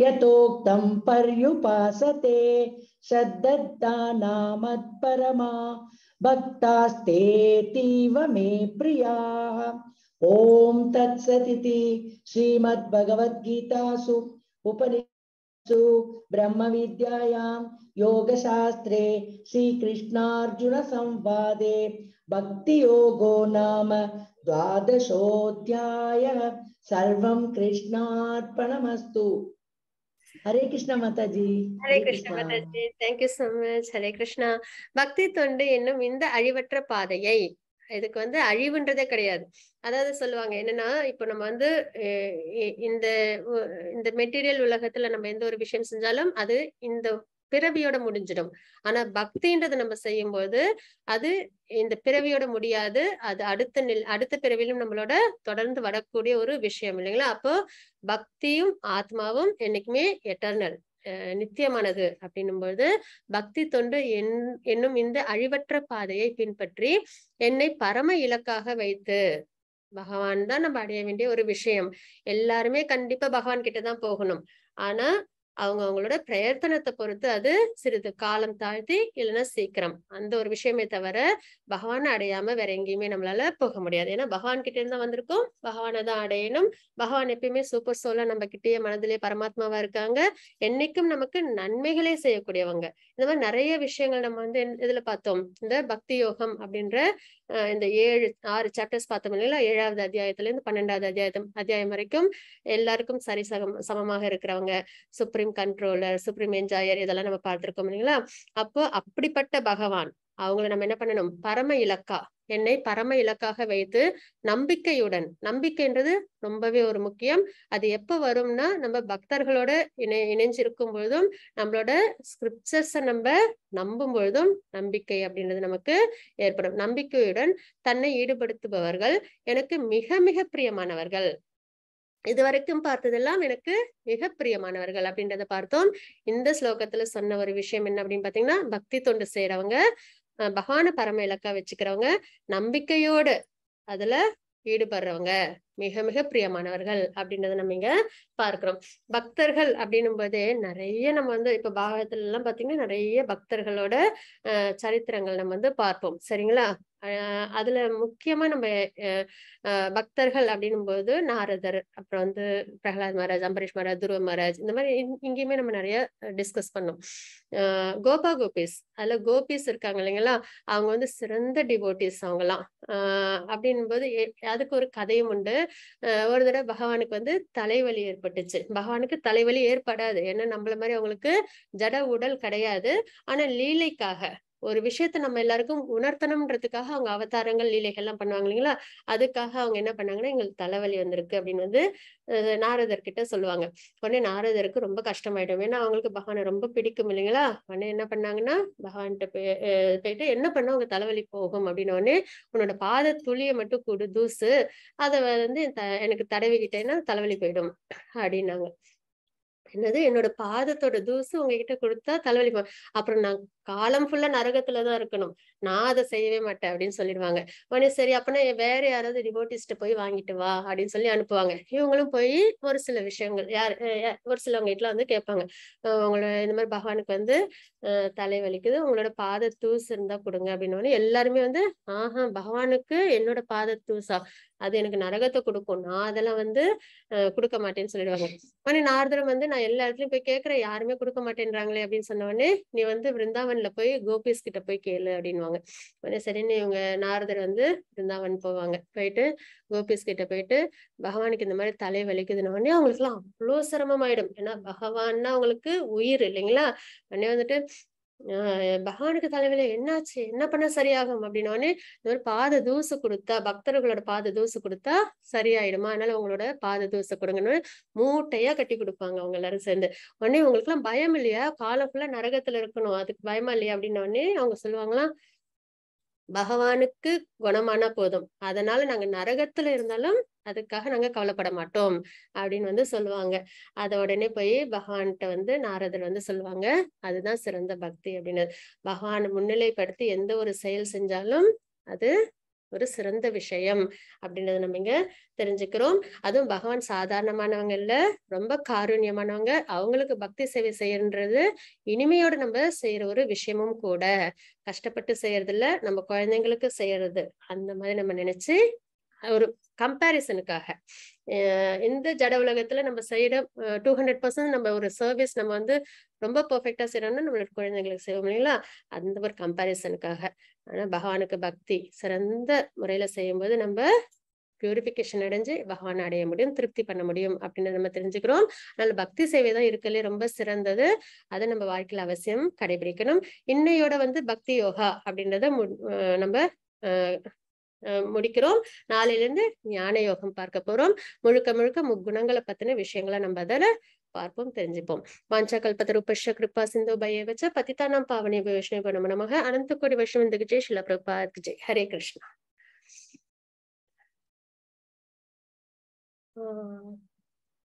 यथोक्तं पर्युपासते सद्दत्तानामत्परमा भक्तास्तेतीव मे प्रियाः ॐ तत्सदिति श्रीमद्भगवद्गीतासु उपनिषु ब्रह्मविद्यायां योगशास्त्रे श्रीकृष्णार्जुनसंवादे பக்தியோகோ நாம द्वादशोऽध्यायः சர்வம் கிருஷ்ணார்பணமஸ்து Hare Krishna Mataji Hare Krishna Mataji thank you so much Hare Krishna பக்தி தொண்டு என்னும் இந்த அழிவற்ற பாதையை இதுக்கு வந்து அழிவுன்றதே கிடையாது அதாவது சொல்லுவாங்க என்னன்னா இப்போ நம்ம வந்து இந்த இந்த மெட்டீரியல் உலகத்துல நம்ம எந்த ஒரு விஷயம் செஞ்சாலும் அது இந்த பிறவியோட முடிஞ்சிடும் ஆனா பக்தின்றதை நம்ம செய்யும்போது அது இந்த பிறவியோட முடியாது அது அடுத்த நில் அடுத்த பிறவிலும் நம்மளோட தொடர்ந்து வரக்கூடிய ஒரு விஷயம் இல்லைங்களா அப்போ பக்தியும் ஆத்மாவும் என்னைக்குமே எட்டர்னல் நித்தியமானது அப்படின்னும்போது பக்தி தொண்டு என் என்னும் இந்த அழிவற்ற பாதையை பின்பற்றி என்னை பரம இலக்காக வைத்து பகவான் தான் நம்ம அடைய வேண்டிய ஒரு விஷயம் எல்லாருமே கண்டிப்பா பகவான் கிட்டதான் போகணும் ஆனா அவங்க அவங்களோட பிரயத்தனத்தை பொறுத்து அது சிறிது காலம் தாழ்த்தி இல்லைன்னா சீக்கிரம் அந்த ஒரு விஷயமே தவிர பகவானை அடையாம வேற எங்கேயுமே நம்மளால போக முடியாது ஏன்னா பகவான் கிட்ட இருந்தா வந்திருக்கோம் பகவானை தான் அடையணும் பகவான் எப்பயுமே சூப்பர் சோலா நம்ம கிட்டேயே மனதிலேயே பரமாத்மாவா இருக்காங்க என்னைக்கும் நமக்கு நன்மைகளே செய்யக்கூடியவங்க இந்த மாதிரி நிறைய விஷயங்கள் நம்ம வந்து இதுல பார்த்தோம் இந்த பக்தி யோகம் அப்படின்ற இந்த ஏழு ஆறு சாப்டர்ஸ் பார்த்தோம் இல்லைங்களா ஏழாவது அத்தியாயத்துல இருந்து பன்னெண்டாவது அத்தியாயம் அத்தியாயம் வரைக்கும் எல்லாருக்கும் சரிசகம் சமமாக இருக்கிறவங்க supreme supreme controller supreme enjoyer இதெல்லாம் நம்ம பார்த்திருக்கோம் இல்லைங்களா அப்போ அப்படிப்பட்ட பகவான் அவங்கள நம்ம என்ன பண்ணணும் பரம இலக்கா என்னை பரம இலக்காக வைத்து நம்பிக்கையுடன் நம்பிக்கைன்றது ரொம்பவே ஒரு முக்கியம் அது எப்போ வரும்னா நம்ம பக்தர்களோட இணை இணைஞ்சிருக்கும் பொழுதும் நம்மளோட ஸ்கிரிப்சர்ஸை நம்ம நம்பும் பொழுதும் நம்பிக்கை அப்படின்றது நமக்கு ஏற்படும் நம்பிக்கையுடன் தன்னை ஈடுபடுத்துபவர்கள் எனக்கு மிக மிக பிரியமானவர்கள் இது வரைக்கும் பார்த்ததெல்லாம் எனக்கு மிக பிரியமானவர்கள் அப்படின்றத பார்த்தோம் இந்த ஸ்லோகத்துல சொன்ன ஒரு விஷயம் என்ன அப்படின்னு பாத்தீங்கன்னா பக்தி தொண்டு செய்யறவங்க பகவான பரம இலக்கா வச்சுக்கிறவங்க நம்பிக்கையோடு அதுல ஈடுபடுறவங்க மிக மிக பிரியமானவர்கள் அப்படின்றத நம்ம இங்க பார்க்கிறோம் பக்தர்கள் அப்படின்னும் போதே நிறைய நம்ம வந்து இப்ப பாகத்துல எல்லாம் பாத்தீங்கன்னா நிறைய பக்தர்களோட சரித்திரங்கள் நம்ம வந்து பார்ப்போம் சரிங்களா அதுல முக்கியமா நம்ம பக்தர்கள் அப்படின்னும் போது நாரதர் அப்புறம் வந்து பிரகலாத் மகாராஜ் அம்பரீஷ் மகாராஜ் துருவ மகாராஜ் இந்த மாதிரி இங்கேயுமே நம்ம நிறைய டிஸ்கஸ் பண்ணோம் கோபா கோபிஸ் அதுல கோபிஸ் இருக்காங்க இல்லைங்களா அவங்க வந்து சிறந்த டிவோட்டிஸ் அவங்கலாம் ஆஹ் அப்படின்னும் போது அதுக்கு ஒரு கதையும் உண்டு ஒரு தடவை பகவானுக்கு வந்து தலைவலி ஏற்பட்டுச்சு பகவானுக்கு தலைவலி ஏற்படாது ஏன்னா நம்மள மாதிரி அவங்களுக்கு ஜட உடல் கிடையாது ஆனா லீலைக்காக ஒரு விஷயத்த நம்ம எல்லாருக்கும் உணர்த்தணும்ன்றதுக்காக அவங்க அவதாரங்கள் எல்லாம் பண்ணுவாங்க இல்லைங்களா அதுக்காக அவங்க என்ன பண்ணாங்கன்னா எங்களுக்கு தலைவலி வந்திருக்கு அப்படின்னு வந்து நாரதர்கிட்ட சொல்லுவாங்க உடனே நாரதருக்கு ரொம்ப கஷ்டமாயிடும் ஏன்னா அவங்களுக்கு பகவானை ரொம்ப பிடிக்கும் இல்லைங்களா உடனே என்ன பண்ணாங்கன்னா பகவான்கிட்ட போயிட்டு என்ன பண்ணா உங்க தலைவலி போகும் அப்படின்னு உடனே உன்னோட பாத துளியை மட்டும் கொடு தூசு அதை வந்து எனக்கு தடவிக்கிட்டேன்னா தலைவலி போயிடும் அப்படின்னாங்க என்னது என்னோட பாதத்தோட தூசு உங்ககிட்ட கொடுத்தா தலைவலி அப்புறம் நான் காலம் ஃபுல்லா நரகத்துலதான் இருக்கணும் நான் அதை செய்யவே மாட்டேன் அப்படின்னு சொல்லிடுவாங்க உடனே சரி அப்பனா வேற யாராவது டிவோட்டிஸ்ட் போய் வாங்கிட்டு வா அப்படின்னு சொல்லி அனுப்புவாங்க இவங்களும் போய் ஒரு சில விஷயங்கள் யார் ஒரு சிலவங்க வீட்டுல வந்து கேட்பாங்க உங்களோட இந்த மாதிரி பகவானுக்கு வந்து தலை வலிக்குது உங்களோட பாத தூசு இருந்தா கொடுங்க அப்படின்னு எல்லாருமே வந்து ஆஹா பகவானுக்கு என்னோட பாத தூசா அது எனக்கு நரகத்தை கொடுக்கும் நான் அதெல்லாம் வந்து கொடுக்க மாட்டேன்னு சொல்லிடுவாங்க உடனே வந்து நான் எல்லா இடத்துலயும் போய் கேட்கிறேன் யாருமே கொடுக்க மாட்டேன்றாங்களே அப்படின்னு சொன்ன உடனே நீ வந்து பிருந்தாவன் பிருந்தாவன்ல போய் கோபிஸ் கிட்ட போய் கேளு அப்படின்வாங்க உடனே சரின்னு இவங்க நாரதர் வந்து பிருந்தாவன் போவாங்க போயிட்டு கோபிஸ் கிட்ட போயிட்டு பகவானுக்கு இந்த மாதிரி தலை வலிக்குதுன்னு உடனே அவங்களுக்கு எல்லாம் அவ்வளோ சிரமமாயிடும் ஏன்னா பகவான்னா அவங்களுக்கு உயிர் இல்லைங்களா உடனே வந்துட்டு பகவானுக்கு தலைவில என்னாச்சு என்ன பண்ணா சரியாகும் அப்படின்னோடனே இந்த ஒரு பாத தூசு கொடுத்தா பக்தர்களோட பாத தூசு கொடுத்தா சரியாயிடுமா அதனால உங்களோட பாத தூசு கொடுங்கன்னு மூட்டையா கட்டி கொடுப்பாங்க அவங்க எல்லாரும் சேர்ந்து உடனே உங்களுக்கு எல்லாம் பயம் இல்லையா காலம் ஃபுல்லா நரகத்துல இருக்கணும் அதுக்கு பயமா இல்லையா அப்படின்னோடனே அவங்க சொல்லுவாங்களாம் பகவானுக்கு குணமானா போதும் அதனால நாங்க நரகத்துல இருந்தாலும் அதுக்காக நாங்க கவலைப்பட மாட்டோம் அப்படின்னு வந்து சொல்லுவாங்க அத உடனே போய் பகவான்கிட்ட வந்து நாரதர் வந்து சொல்லுவாங்க அதுதான் சிறந்த பக்தி அப்படின்னு பகவான் முன்னிலைப்படுத்தி எந்த ஒரு செயல் செஞ்சாலும் அது ஒரு சிறந்த விஷயம் அப்படின்றத நம்ம இங்க தெரிஞ்சுக்கிறோம் அதுவும் பகவான் சாதாரணமானவங்க இல்ல ரொம்ப காரூண்யமானவங்க அவங்களுக்கு பக்தி சேவை செய்யறது இனிமையோட நம்ம செய்யற ஒரு விஷயமும் கூட கஷ்டப்பட்டு செய்யறது இல்ல நம்ம குழந்தைங்களுக்கு செய்யறது அந்த மாதிரி நம்ம நினைச்சு ஒரு கம்பேரிசனுக்காக இந்த ஜட உலகத்துல நம்ம செய்யற டூ ஹண்ட்ரட் பர்சன்ட் நம்ம ஒரு சர்வீஸ் நம்ம வந்து ரொம்ப பர்ஃபெக்டா செய்யறோம்னா நம்மளோட குழந்தைங்களுக்கு செய்வோம் இல்லைங்களா அந்த ஒரு கம்பேரிசனுக்காக ஆனா பகவானுக்கு பக்தி சிறந்த முறையில செய்யும்போது நம்ம பியூரிஃபிகேஷன் அடைஞ்சு பகவான் அடைய முடியும் திருப்தி பண்ண முடியும் அப்படின்னு நம்ம தெரிஞ்சுக்கிறோம் அதனால பக்தி சேவை தான் இருக்கலே ரொம்ப சிறந்தது அதை நம்ம வாழ்க்கையில் அவசியம் கடைபிடிக்கணும் இன்னையோட வந்து பக்தி யோகா அப்படின்றத நம்ம முடிக்கிறோம் நாளையிலிருந்து ஞான யோகம் பார்க்க போறோம் முழுக்க முழுக்க முக்குணங்களை பத்தின விஷயங்களை நம்ம அதில் பார்ப்போம் தெரிஞ்சுப்போம் வாஞ்சாகல்பதரூபஷ கிருபா சிந்து பயவச்ச பதிதானாம் பாவனே வைஷ்ணவ பண்ண நமக அனந்த கோடி வருஷம் இந்த ஜெய் ஷில பிரபா ஜெய் ஹரே கிருஷ்ணா